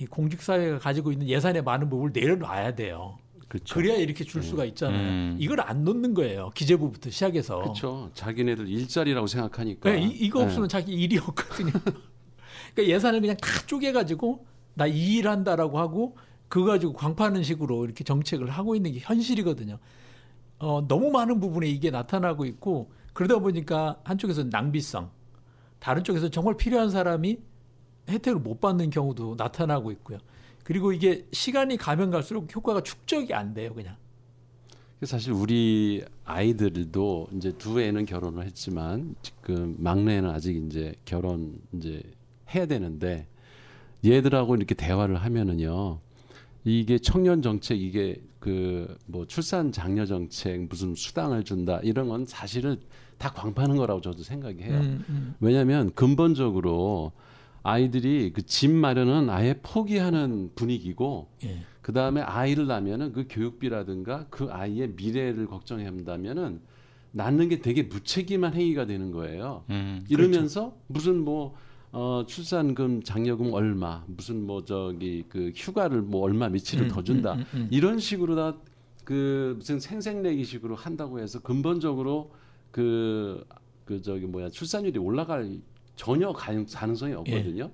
이 공직 사회가 가지고 있는 예산의 많은 부분을 내려놔야 돼요. 그쵸. 그래야 이렇게 줄 음. 수가 있잖아요. 음. 이걸 안 놓는 거예요. 기재부부터 시작해서. 그렇죠. 자기네들 일자리라고 생각하니까. 네, 이, 거 네. 없으면 네. 자기 일이 없거든요. 그러니까 예산을 그냥 다 쪼개가지고 나 이 일한다라고 하고 그거 가지고 광파하는 식으로 이렇게 정책을 하고 있는 게 현실이거든요. 어, 너무 많은 부분에 이게 나타나고 있고 그러다 보니까 한쪽에서는 낭비성, 다른 쪽에서 정말 필요한 사람이 혜택을 못 받는 경우도 나타나고 있고요. 그리고 이게 시간이 가면 갈수록 효과가 축적이 안 돼요, 그냥. 사실 우리 아이들도 이제 두 애는 결혼을 했지만 지금 막내는 아직 이제 결혼 이제 해야 되는데 얘들하고 이렇게 대화를 하면은요. 이게 청년 정책 이게 그 뭐 출산 장려 정책 무슨 수당을 준다 이런 건 사실은 다 광파는 거라고 저도 생각이 해요. 음, 음. 왜냐면 근본적으로 아이들이 그 집 마련은 아예 포기하는 분위기고 예. 그 다음에 아이를 낳으면은 그 교육비라든가 그 아이의 미래를 걱정한다면은 낳는 게 되게 무책임한 행위가 되는 거예요. 음, 그렇죠. 이러면서 그렇죠. 무슨 뭐 어, 출산금, 장려금 얼마, 무슨 뭐 저기 그 휴가를 뭐 얼마 며칠을 음, 더 음, 준다 음, 음, 이런 식으로 다그 무슨 생색내기식으로 한다고 해서 근본적으로 그그 그 저기 뭐야 출산율이 올라갈 전혀 가능성이 예. 없거든요. 예.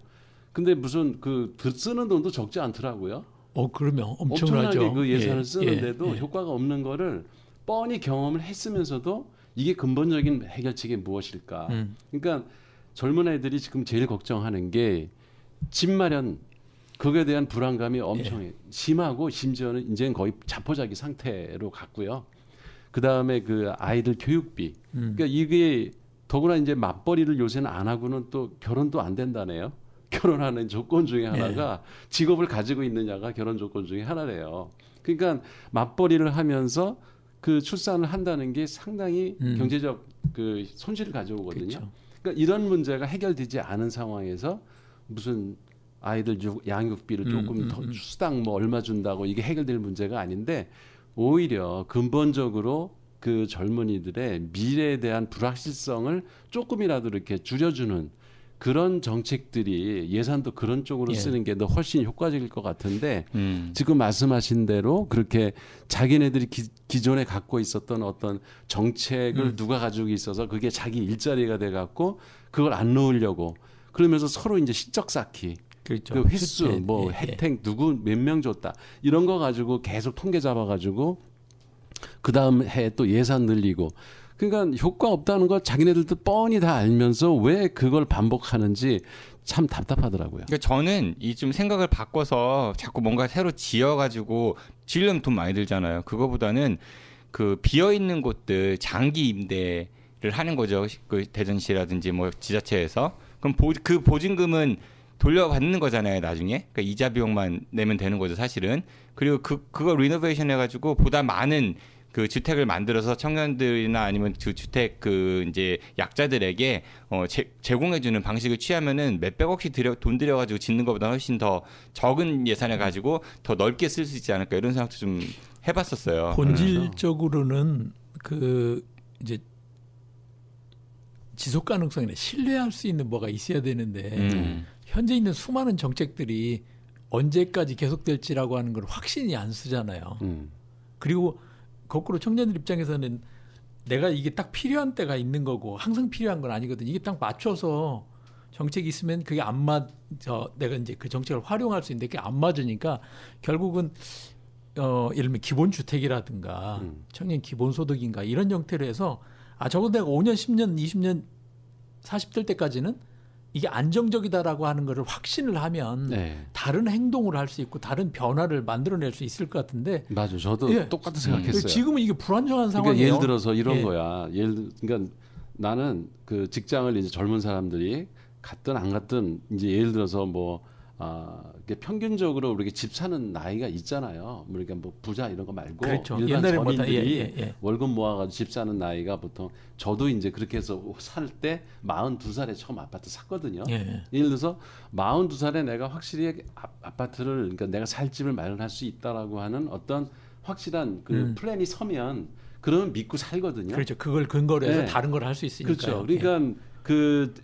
근데 무슨 그 쓰는 돈도 적지 않더라고요. 어 그러면 엄청나죠. 엄청나게 그 예. 예산을 예. 쓰는데도 예. 효과가 없는 거를 뻔히 경험을 했으면서도 이게 근본적인 해결책이 무엇일까? 음. 그러니까 젊은 애들이 지금 제일 걱정하는 게 집 마련 그거에 대한 불안감이 엄청 예. 심하고 심지어는 이제는 거의 자포자기 상태로 갔고요. 그 다음에 그 아이들 교육비. 음. 그러니까 이게 더구나 이제 맞벌이를 요새는 안 하고는 또 결혼도 안 된다네요. 결혼하는 조건 중에 하나가 네. 직업을 가지고 있느냐가 결혼 조건 중에 하나래요. 그러니까 맞벌이를 하면서 그 출산을 한다는 게 상당히 음. 경제적 그 손실을 가져오거든요. 그쵸. 그러니까 이런 문제가 해결되지 않은 상황에서 무슨 아이들 양육비를 음, 조금 음, 음, 더 수당 뭐 얼마 준다고 이게 해결될 문제가 아닌데 오히려 근본적으로 그 젊은이들의 미래에 대한 불확실성을 조금이라도 이렇게 줄여주는 그런 정책들이 예산도 그런 쪽으로 예. 쓰는 게 더 훨씬 효과적일 것 같은데 음. 지금 말씀하신 대로 그렇게 자기네들이 기, 존에 갖고 있었던 어떤 정책을 음. 누가 가지고 있어서 그게 자기 일자리가 돼 갖고 그걸 안 놓으려고 그러면서 서로 이제 실적 쌓기 그렇죠. 그 횟수 예, 뭐 예, 예. 혜택 누구 몇 명 줬다 이런 거 가지고 계속 통계 잡아 가지고 그다음 해 또 예산 늘리고 그러니까 효과 없다는 걸 자기네들도 뻔히 다 알면서 왜 그걸 반복하는지 참 답답하더라고요. 그러니까 저는 이좀 생각을 바꿔서 자꾸 뭔가 새로 지어가지고 지으려면 돈 많이 들잖아요. 그거보다는 그 비어 있는 곳들 장기 임대를 하는 거죠. 그 대전시라든지 뭐 지자체에서 그럼 보, 그 보증금은 돌려받는 거잖아요 나중에 그러니까 이자 비용만 내면 되는 거죠 사실은 그리고 그 그걸 리노베이션 해가지고 보다 많은 그 주택을 만들어서 청년들이나 아니면 그 주택 그 이제 약자들에게 어 제, 공해주는 방식을 취하면은 몇백억씩 들여, 돈 들여가지고 짓는 것보다 훨씬 더 적은 예산을 가지고 더 넓게 쓸 수 있지 않을까 이런 생각도 좀 해봤었어요. 본질적으로는 그 이제 지속 가능성이나 신뢰할 수 있는 뭐가 있어야 되는데 음. 현재 있는 수많은 정책들이 언제까지 계속될지라고 하는 걸 확신이 안 쓰잖아요. 음. 그리고 거꾸로 청년들 입장에서는 내가 이게 딱 필요한 때가 있는 거고 항상 필요한 건 아니거든. 이게 딱 맞춰서 정책이 있으면 그게 안 맞저 내가 이제 그 정책을 활용할 수 있는데 그게 안 맞으니까 결국은 어 예를 들면 기본 주택이라든가 음. 청년 기본 소득인가 이런 형태로 해서 아 적어도 내가 5년, 10년, 20년 4 0대 때까지는 이게 안정적이다라고 하는 것을 확신을 하면 네. 다른 행동을 할 수 있고 다른 변화를 만들어낼 수 있을 것 같은데 맞아 저도 예. 똑같은 생각했어요. 음. 지금은 이게 불안정한 그러니까 상황이에요. 그러니까 예를 들어서 이런 예. 거야. 예를 그러니까 나는 그 직장을 이제 젊은 사람들이 갔든 안 갔든 이제 예를 들어서 뭐 어, 평균적으로 우리가 집 사는 나이가 있잖아요. 우리가 뭐, 뭐 부자 이런 거 말고 그렇죠. 일반 뭐 전인들이 예, 예, 예. 월급 모아가지고 집 사는 나이가 보통 저도 이제 그렇게 해서 살 때 42살에 처음 아파트 샀거든요. 예. 예를 들어서 42살에 내가 확실히 아, 아파트를 그러니까 내가 살 집을 마련할 수 있다라고 하는 어떤 확실한 그 음. 플랜이 서면 그러면 믿고 살거든요. 그렇죠. 그걸 근거로 해서 네. 다른 걸 할 수 있으니까. 그렇죠. 그러니까 예. 그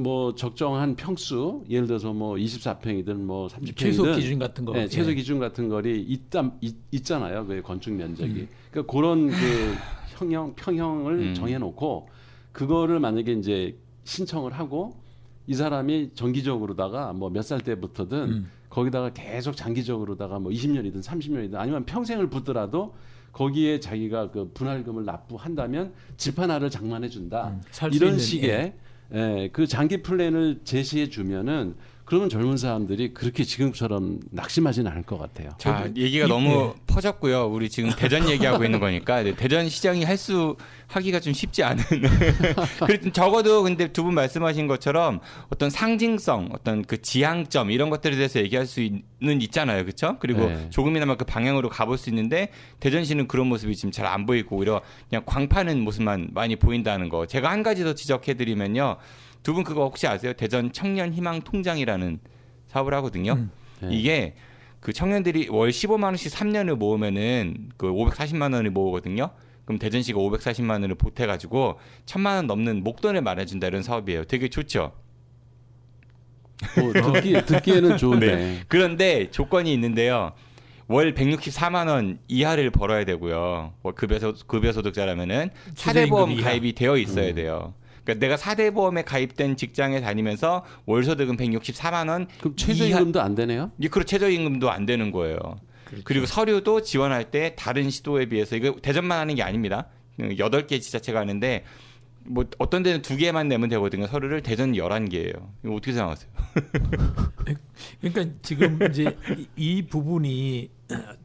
뭐 적정한 평수 예를 들어서 뭐 24평이든 뭐 30평이든 최소 기준 같은 거 네, 최소 예. 기준 같은 거리 있담 있, 있잖아요 그 건축 면적이 음. 그러니까 그런 그 형형 평형을 음. 정해놓고 그거를 만약에 이제 신청을 하고 이 사람이 정기적으로다가 뭐 몇 살 때부터든 음. 거기다가 계속 장기적으로다가 뭐 20년이든 30년이든 아니면 평생을 붙더라도 거기에 자기가 그 분할금을 납부한다면 집 하나를 장만해 준다 음, 이런 식의 예. 예, 그 장기 플랜을 제시해 주면은 그러면 젊은 사람들이 그렇게 지금처럼 낙심하지는 않을 것 같아요. 자, 얘기가 이, 너무 네. 퍼졌고요. 우리 지금 대전 얘기하고 있는 거니까 대전 시장이 할수 하기가 좀 쉽지 않은. 그래도 적어도 근데 두 분 말씀하신 것처럼 어떤 상징성, 어떤 그 지향점 이런 것들에 대해서 얘기할 수는 있잖아요, 그렇죠? 그리고 네. 조금이나마 그 방향으로 가볼 수 있는데 대전시는 그런 모습이 지금 잘 안 보이고 오히려 그냥 광파는 모습만 많이 보인다는 거. 제가 한 가지 더 지적해드리면요. 두분 그거 혹시 아세요? 대전 청년 희망 통장이라는 사업을 하거든요. 음. 네. 이게 그 청년들이 월 15만 원씩 3년을 모으면은 그 540만 원을 모으거든요. 그럼 대전시가 540만 원을 보태 가지고 1000만 원 넘는 목돈을 마련해 준다 이런 사업이에요. 되게 좋죠. 뭐, 듣기, 듣기에는 좋은데. 네. 그런데 조건이 있는데요. 월 164만 원 이하를 벌어야 되고요. 급여소 급여소득자라면은 사대보험 가입이 되어 있어야 음. 돼요. 그러니까 내가 사대 보험에 가입된 직장에 다니면서 월소득은 164만 원. 그럼 최저임금도 이하... 안 되네요? 예, 그렇죠. 최저임금도 안 되는 거예요. 그렇죠. 그리고 서류도 지원할 때 다른 시도에 비해서 이거 대전만 하는 게 아닙니다. 여덟 개 지자체가 하는데 뭐 어떤 데는 두 개만 내면 되거든요. 서류를 대전 열한 개예요 이거 어떻게 생각하세요? 그러니까 지금 이제 이 부분이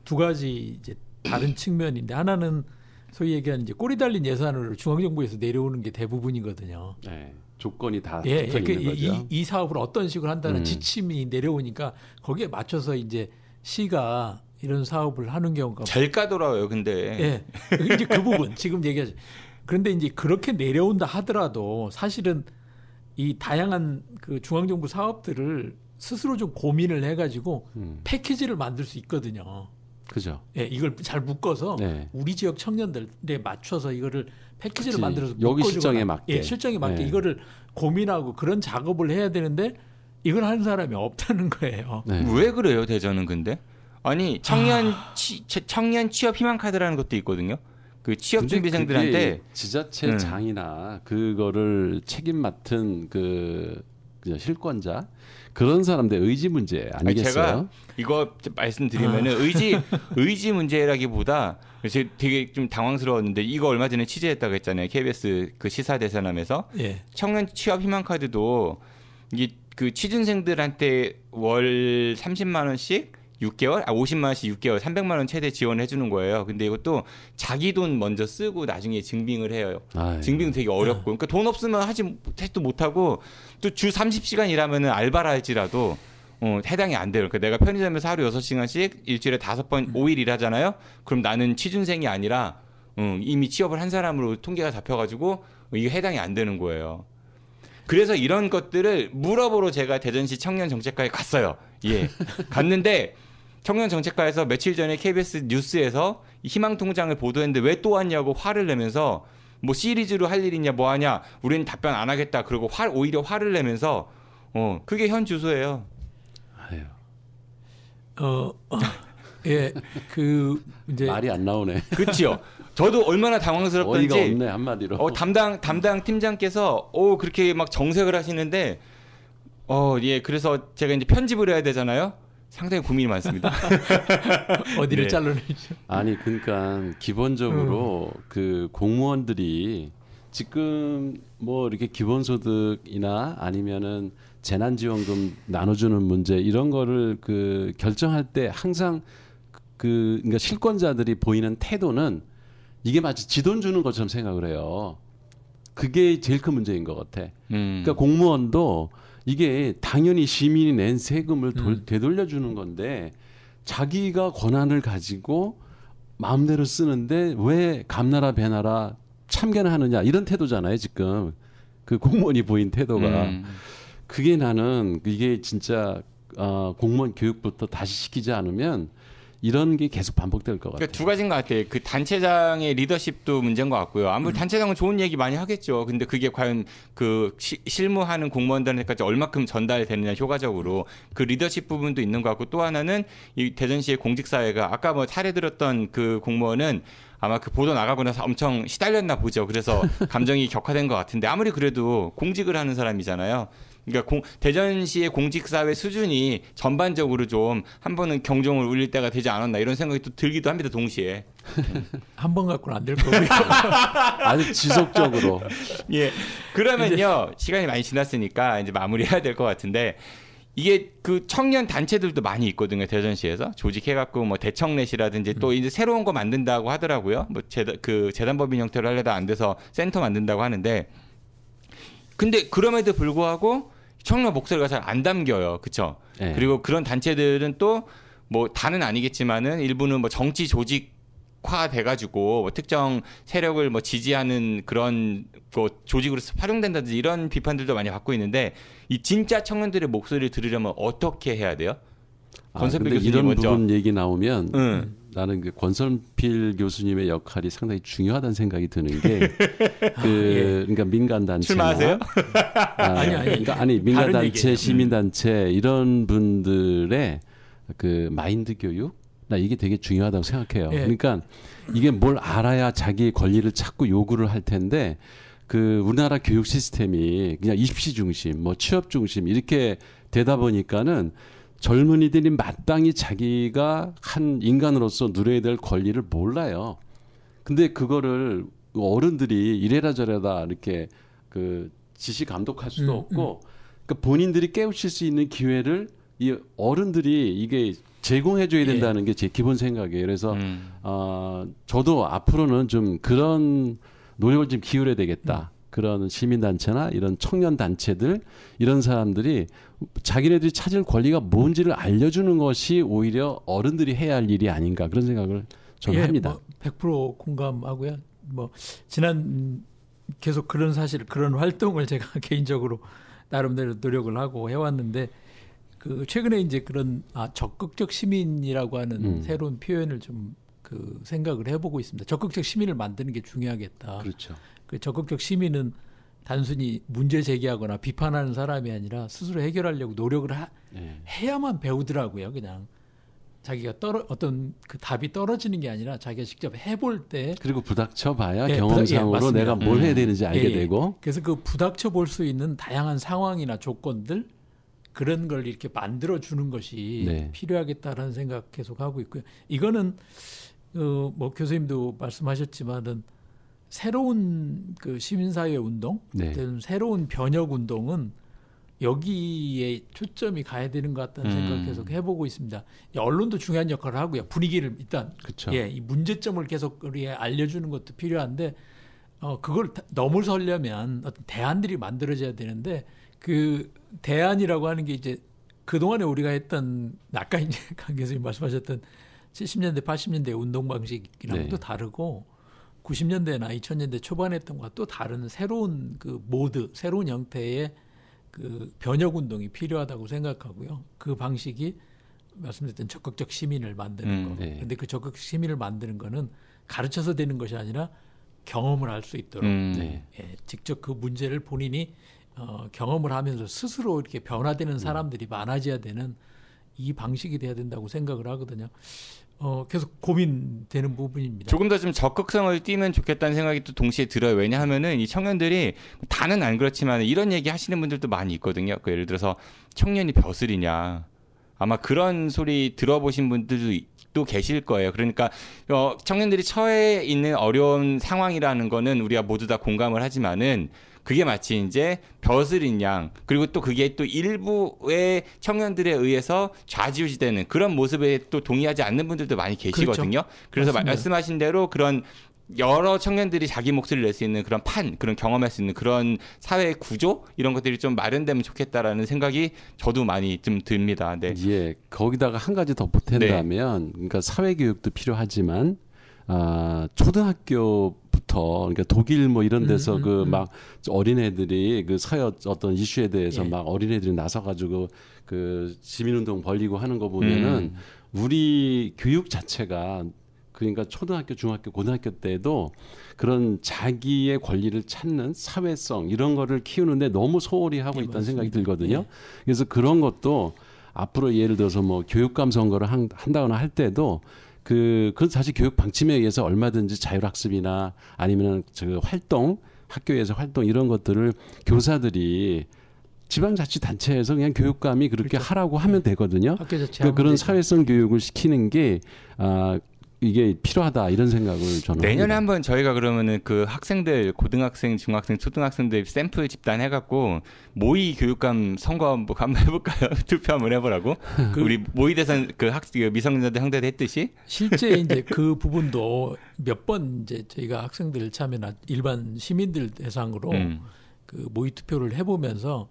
두 가지 이제 다른 측면인데 하나는 소위 얘기하는 이제 꼬리 달린 예산으로 중앙정부에서 내려오는 게 대부분이거든요. 네. 조건이 다 예, 붙어 그러니까 있는 이, 거죠. 이, 이, 사업을 어떤 식으로 한다는 음. 지침이 내려오니까 거기에 맞춰서 이제 시가 이런 사업을 하는 경우가 잘 까돌아요. 근데 예, 이제 그 부분 지금 얘기하죠. 그런데 이제 그렇게 내려온다 하더라도 사실은 이 다양한 그 중앙정부 사업들을 스스로 좀 고민을 해가지고 음. 패키지를 만들 수 있거든요. 그죠. 예, 이걸 잘 묶어서 네. 우리 지역 청년들에 맞춰서 이거를 패키지를 그치. 만들어서 여기 실정에 맞게 예, 실정에 맞게 네. 이거를 고민하고 그런 작업을 해야 되는데 이걸 하는 사람이 없다는 거예요. 네. 왜 그래요, 대전은 근데? 아니, 청년 아... 치, 청년 취업 희망 카드라는 것도 있거든요. 그 취업 준비생들한테 지자체장이나 음. 그거를 책임 맡은 그, 그 실권자 그런 사람들 의지 의 문제 아니겠어요? 제가 이거 말씀드리면은 아. 의지 의지 문제라기보다 그래 되게 좀 당황스러웠는데 이거 얼마 전에 취재했다고 했잖아요. KBS 그 시사 대사남에서 예. 청년 취업 희망 카드도 이게 그 취준생들한테 월 30만 원씩 6개월, 아 50만 원씩 6개월, 300만 원 최대 지원해 주는 거예요. 근데 이것도 자기 돈 먼저 쓰고 나중에 증빙을 해요. 아 증빙 되게 어렵고, 네. 그러니까 돈 없으면 하지 해도 못 하고 또주 30시간 일하면알바를 할지라도 어, 해당이 안 돼요. 그러니까 내가 편의점에서 하루 6시간씩 일주일에 다번 음. 5일 일하잖아요. 그럼 나는 취준생이 아니라 음, 이미 취업을 한 사람으로 통계가 잡혀 가지고 이게 해당이 안 되는 거예요. 그래서 이런 것들을 물어보러 제가 대전시 청년 정책과에 갔어요. 예. 갔는데 청년 정책과에서 며칠 전에 KBS 뉴스에서 희망 통장을 보도했는데 왜 또 왔냐고 화를 내면서 뭐 시리즈로 할 일이냐 뭐 하냐 우리는 답변 안 하겠다 그리고 화, 오히려 화를 내면서 어 그게 현 주소예요. 아유. 어, 어 예, 그 이제 말이 안 나오네. 그렇죠. 저도 얼마나 당황스럽던지 어이가 없네 한마디로. 어, 담당 담당 팀장께서 오 어, 그렇게 막 정색을 하시는데 어, 예, 그래서 제가 이제 편집을 해야 되잖아요. 상당히 고민이 많습니다. 어디를 네. 잘라내죠? 아니 그러니까 기본적으로 음. 그 공무원들이 지금 뭐 이렇게 기본소득이나 아니면은 재난지원금 나눠주는 문제 이런 거를 그 결정할 때 항상 그 그러니까 실권자들이 보이는 태도는 이게 마치 지돈 주는 것처럼 생각을 해요. 그게 제일 큰 문제인 것 같아. 음. 그러니까 공무원도 이게 당연히 시민이 낸 세금을 돌, 음. 되돌려주는 건데 자기가 권한을 가지고 마음대로 쓰는데 왜 감나라 배나라 참견을 하느냐 이런 태도잖아요 지금 그 공무원이 보인 태도가 음. 그게 나는 이게 진짜 어, 공무원 교육부터 다시 시키지 않으면 이런 게 계속 반복될 것 같아요. 그러니까 두 가지인 것 같아요. 그 단체장의 리더십도 문제인 것 같고요. 아무리 음. 단체장은 좋은 얘기 많이 하겠죠. 근데 그게 과연 그 시, 실무하는 공무원들한테까지 얼마큼 전달되느냐 효과적으로 그 리더십 부분도 있는 것 같고 또 하나는 이 대전시의 공직사회가 아까 뭐 사례 들었던 그 공무원은 아마 그 보도 나가고 나서 엄청 시달렸나 보죠. 그래서 감정이 격화된 것 같은데 아무리 그래도 공직을 하는 사람이잖아요. 그러니까 공, 대전시의 공직사회 수준이 전반적으로 좀 한 번은 경종을 울릴 때가 되지 않았나 이런 생각이 또 들기도 합니다 동시에 한 번 갖고는 안 될 거고요 아주 지속적으로 예 그러면요 근데... 시간이 많이 지났으니까 이제 마무리해야 될 것 같은데 이게 그 청년 단체들도 많이 있거든요 대전시에서 조직해갖고 뭐 대청넷이라든지 또 음. 이제 새로운 거 만든다고 하더라고요 뭐 재단 그 재단법인 형태로 하려다 안 돼서 센터 만든다고 하는데 근데 그럼에도 불구하고 청년 목소리가 잘 안 담겨요. 그쵸 네. 그리고 그런 단체들은 또뭐 다는 아니겠지만은 일부는 뭐 정치 조직 화 돼가지고 뭐 특정 세력을 뭐 지지하는 그런 뭐 조직으로서 활용된다든지 이런 비판들도 많이 받고 있는데 이 진짜 청년들의 목소리를 들으려면 어떻게 해야 돼요? 아, 건설 이런 먼저. 부분 얘기 나오면 응. 나는 그 권선필 교수님의 역할이 상당히 중요하다는 생각이 드는 게 그, 아, 예. 그러니까 민간 단체나 아, 아니 아니 그러니까 아니 민간 단체 음. 시민 단체 이런 분들의 그 마인드 교육 나 이게 되게 중요하다고 생각해요. 예. 그러니까 이게 뭘 알아야 자기 권리를 찾고 요구를 할 텐데 그 우리나라 교육 시스템이 그냥 입시 중심, 뭐 취업 중심 이렇게 되다 보니까는 젊은이들이 마땅히 자기가 한 인간으로서 누려야 될 권리를 몰라요. 근데 그거를 어른들이 이래라 저래라 이렇게 그 지시 감독할 수도 음, 없고 음. 그러니까 본인들이 깨우칠 수 있는 기회를 이 어른들이 이게 제공해 줘야 예. 된다는 예. 게제 기본 생각이에요. 그래서 음. 어, 저도 앞으로는 좀 그런 노력을 좀 기울여야 되겠다. 그런 시민단체나 이런 청년단체들 이런 사람들이 자기네들이 찾을 권리가 뭔지를 알려주는 것이 오히려 어른들이 해야 할 일이 아닌가 그런 생각을 저는 예, 합니다. 뭐100% 공감하고요. 뭐 지난 계속 그런 사실 그런 활동을 제가 개인적으로 나름대로 노력을 하고 해왔는데 그 최근에 이제 그런 아 적극적 시민이라고 하는 음. 새로운 표현을 좀 그 생각을 해보고 있습니다. 적극적 시민을 만드는 게 중요하겠다. 그렇죠. 그 적극적 시민은 단순히 문제 제기하거나 비판하는 사람이 아니라 스스로 해결하려고 노력을 하, 네. 해야만 배우더라고요. 그냥 자기가 떨어 어떤 그 답이 떨어지는 게 아니라 자기가 직접 해볼 때 그리고 부닥쳐봐야 네, 경험상으로 예, 내가 뭘 해야 음. 되는지 알게 예, 예. 되고 그래서 그 부닥쳐 볼 수 있는 다양한 상황이나 조건들 그런 걸 이렇게 만들어 주는 것이 네. 필요하겠다라는 생각 계속 하고 있고요. 이거는 어, 뭐 교수님도 말씀하셨지만은 새로운 그 시민사회 운동, 네. 새로운 변혁 운동은 여기에 초점이 가야 되는 것 같다는 음. 생각을 계속 해보고 있습니다. 언론도 중요한 역할을 하고요. 분위기를 일단 그쵸. 예, 이 문제점을 계속 우리 알려주는 것도 필요한데 어 그걸 넘을서려면 어떤 대안들이 만들어져야 되는데 그 대안이라고 하는 게 이제 그 동안에 우리가 했던 아까 이제 강 교수님 말씀하셨던 70년대 80년대 운동 방식이랑도 네. 다르고 90년대나 2000년대 초반에 했던 것과 또 다른 새로운 그 모드, 새로운 형태의 그 변혁 운동이 필요하다고 생각하고요. 그 방식이 말씀드렸던 적극적 시민을 만드는 음, 거. 네. 근데 그 적극 시민을 만드는 거는 가르쳐서 되는 것이 아니라 경험을 할 수 있도록 음, 네. 예, 직접 그 문제를 본인이 어, 경험을 하면서 스스로 이렇게 변화되는 음. 사람들이 많아져야 되는 이 방식이 돼야 된다고 생각을 하거든요. 어, 계속 고민되는 부분입니다. 조금 더 좀 적극성을 띠면 좋겠다는 생각이 또 동시에 들어요. 왜냐하면은 이 청년들이 다는 안 그렇지만 이런 얘기 하시는 분들도 많이 있거든요. 그 예를 들어서 청년이 벼슬이냐. 아마 그런 소리 들어보신 분들도 또 계실 거예요. 그러니까 어, 청년들이 처해 있는 어려운 상황이라는 거는 우리가 모두 다 공감을 하지만은 그게 마치 이제 벼슬인 양 그리고 또 그게 또 일부의 청년들에 의해서 좌지우지되는 그런 모습에 또 동의하지 않는 분들도 많이 계시거든요. 그렇죠. 그래서 맞 말씀하신 대로 그런 여러 청년들이 자기 목소리를 낼 수 있는 그런 판, 그런 경험할 수 있는 그런 사회 구조 이런 것들이 좀 마련되면 좋겠다라는 생각이 저도 많이 좀 듭니다. 네. 예. 거기다가 한 가지 더 보탠다면, 네. 그러니까 사회 교육도 필요하지만 아, 초등학교 때부터 그러니까 독일 뭐 이런 데서 음, 음 그막 음. 어린애들이 그 사회 어, 어떤 이슈에 대해서 예. 막 어린애들이 나서가지고 그 시민운동 벌리고 하는 거 보면은 음. 우리 교육 자체가 그러니까 초등학교, 중학교, 고등학교 때도 그런 자기의 권리를 찾는 사회성 이런 거를 키우는데 너무 소홀히 하고 네, 있다는 생각이 들거든요. 네. 그래서 그런 것도 앞으로 예를 들어서 뭐 교육감 선거를 한, 한다거나 할 때도 그, 그건 사실 교육 방침에 의해서 얼마든지 자율학습이나 아니면 저 활동, 학교에서 활동 이런 것들을 교사들이 지방자치단체에서 그냥 교육감이 그렇게 그렇죠. 하라고 하면 네. 되거든요. 그러니까 그런 되죠. 사회성 교육을 시키는 게 아, 이게 필요하다 이런 생각을 저는 내년에 합니다. 한번 저희가 그러면은 그 학생들 고등학생, 중학생, 초등학생들 샘플 집단 해갖고 모의 교육감 선거 한번, 한번 해볼까요? 투표 한번 해보라고 그, 우리 모의 대상 그학 그 미성년자들 상대도 했듯이 실제 이제 그 부분도 몇 번 이제 저희가 학생들 참여나 일반 시민들 대상으로 음. 그 모의 투표를 해보면서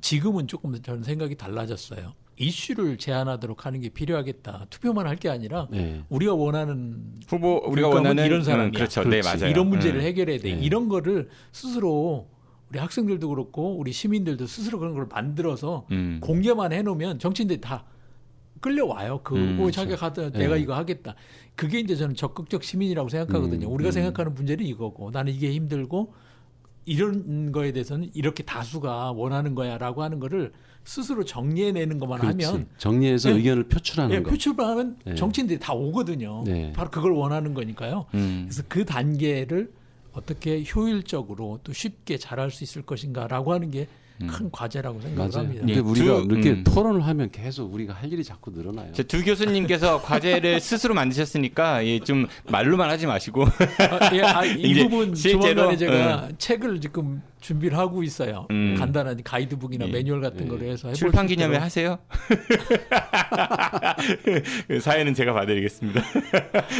지금은 조금 저는 생각이 달라졌어요. 이슈를 제안하도록 하는 게 필요하겠다. 투표만 할 게 아니라 네. 우리가 원하는 후보 우리가 그러니까 원하는 뭐 이런 사람 음, 그렇죠. 네, 그렇지. 네, 맞아요. 이런 문제를 음. 해결해야 돼. 네. 이런 거를 스스로 우리 학생들도 그렇고 우리 시민들도 스스로 그런 걸 만들어서 음. 공개만 해 놓으면 정치인들이 다 끌려와요. 그, 음, 오, 자기가 가 내가 네. 이거 하겠다. 그게 이제 저는 적극적 시민이라고 생각하거든요. 음, 우리가 음. 생각하는 문제는 이거고 나는 이게 힘들고 이런 거에 대해서는 이렇게 다수가 원하는 거야라고 하는 거를 스스로 정리해내는 것만 그렇지. 하면 정리해서 예, 의견을 표출하는 예, 거. 표출하면 예. 정치인들이 다 오거든요. 네. 바로 그걸 원하는 거니까요. 음. 그래서 그 단계를 어떻게 효율적으로 또 쉽게 잘할 수 있을 것인가라고 하는 게큰 음. 과제라고 생각합니다. 근데 네, 우리가 두, 이렇게 음. 토론을 하면 계속 우리가 할 일이 자꾸 늘어나요. 저두 교수님께서 과제를 스스로 만드셨으니까 예, 좀 말로만 하지 마시고 아, 예, 아, 이 부분 실제로 제가 음. 책을 지금 준비를 하고 있어요. 음. 간단한 가이드북이나 예. 매뉴얼 같은 예. 거로 해서 출판 기념회 하세요. 사회는 제가 봐드리겠습니다.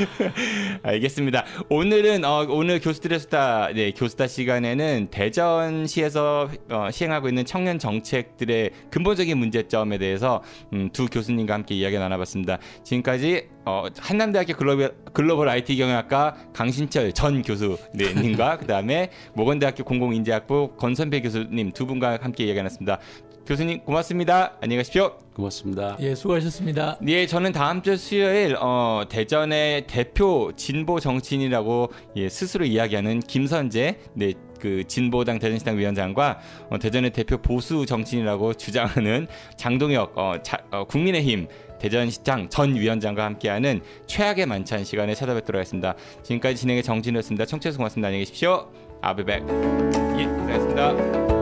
알겠습니다. 오늘은 어, 오늘 교수들의 수다 네, 교수다 시간에는 대전시에서 어, 시행하고 있는 청년 정책들의 근본적인 문제점에 대해서 음, 두 교수님과 함께 이야기 나눠봤습니다. 지금까지 어, 한남대학교 글로벌, 글로벌 IT 경영학과 강신철 전 교수님과 그다음에 모건대학교 공공인재학부 권선배 교수님 두 분과 함께 이야기 나눴습니다. 교수님 고맙습니다. 안녕히 가십시오. 고맙습니다. 예, 수고하셨습니다. 예, 저는 다음 주 수요일 어, 대전의 대표 진보 정치인이라고 예, 스스로 이야기하는 김선재 네, 그 진보당 대전시당 위원장과 어, 대전의 대표 보수 정치인이라고 주장하는 장동혁 어, 자, 어, 국민의힘 대전시장 전 위원장과 함께하는 최악의 만찬 시간에 찾아뵙도록 하겠습니다. 지금까지 진행의 정진우였습니다. 청취해서 고맙습니다. 안녕히 계십시오. I'll be back. 예, 고생하셨습니다.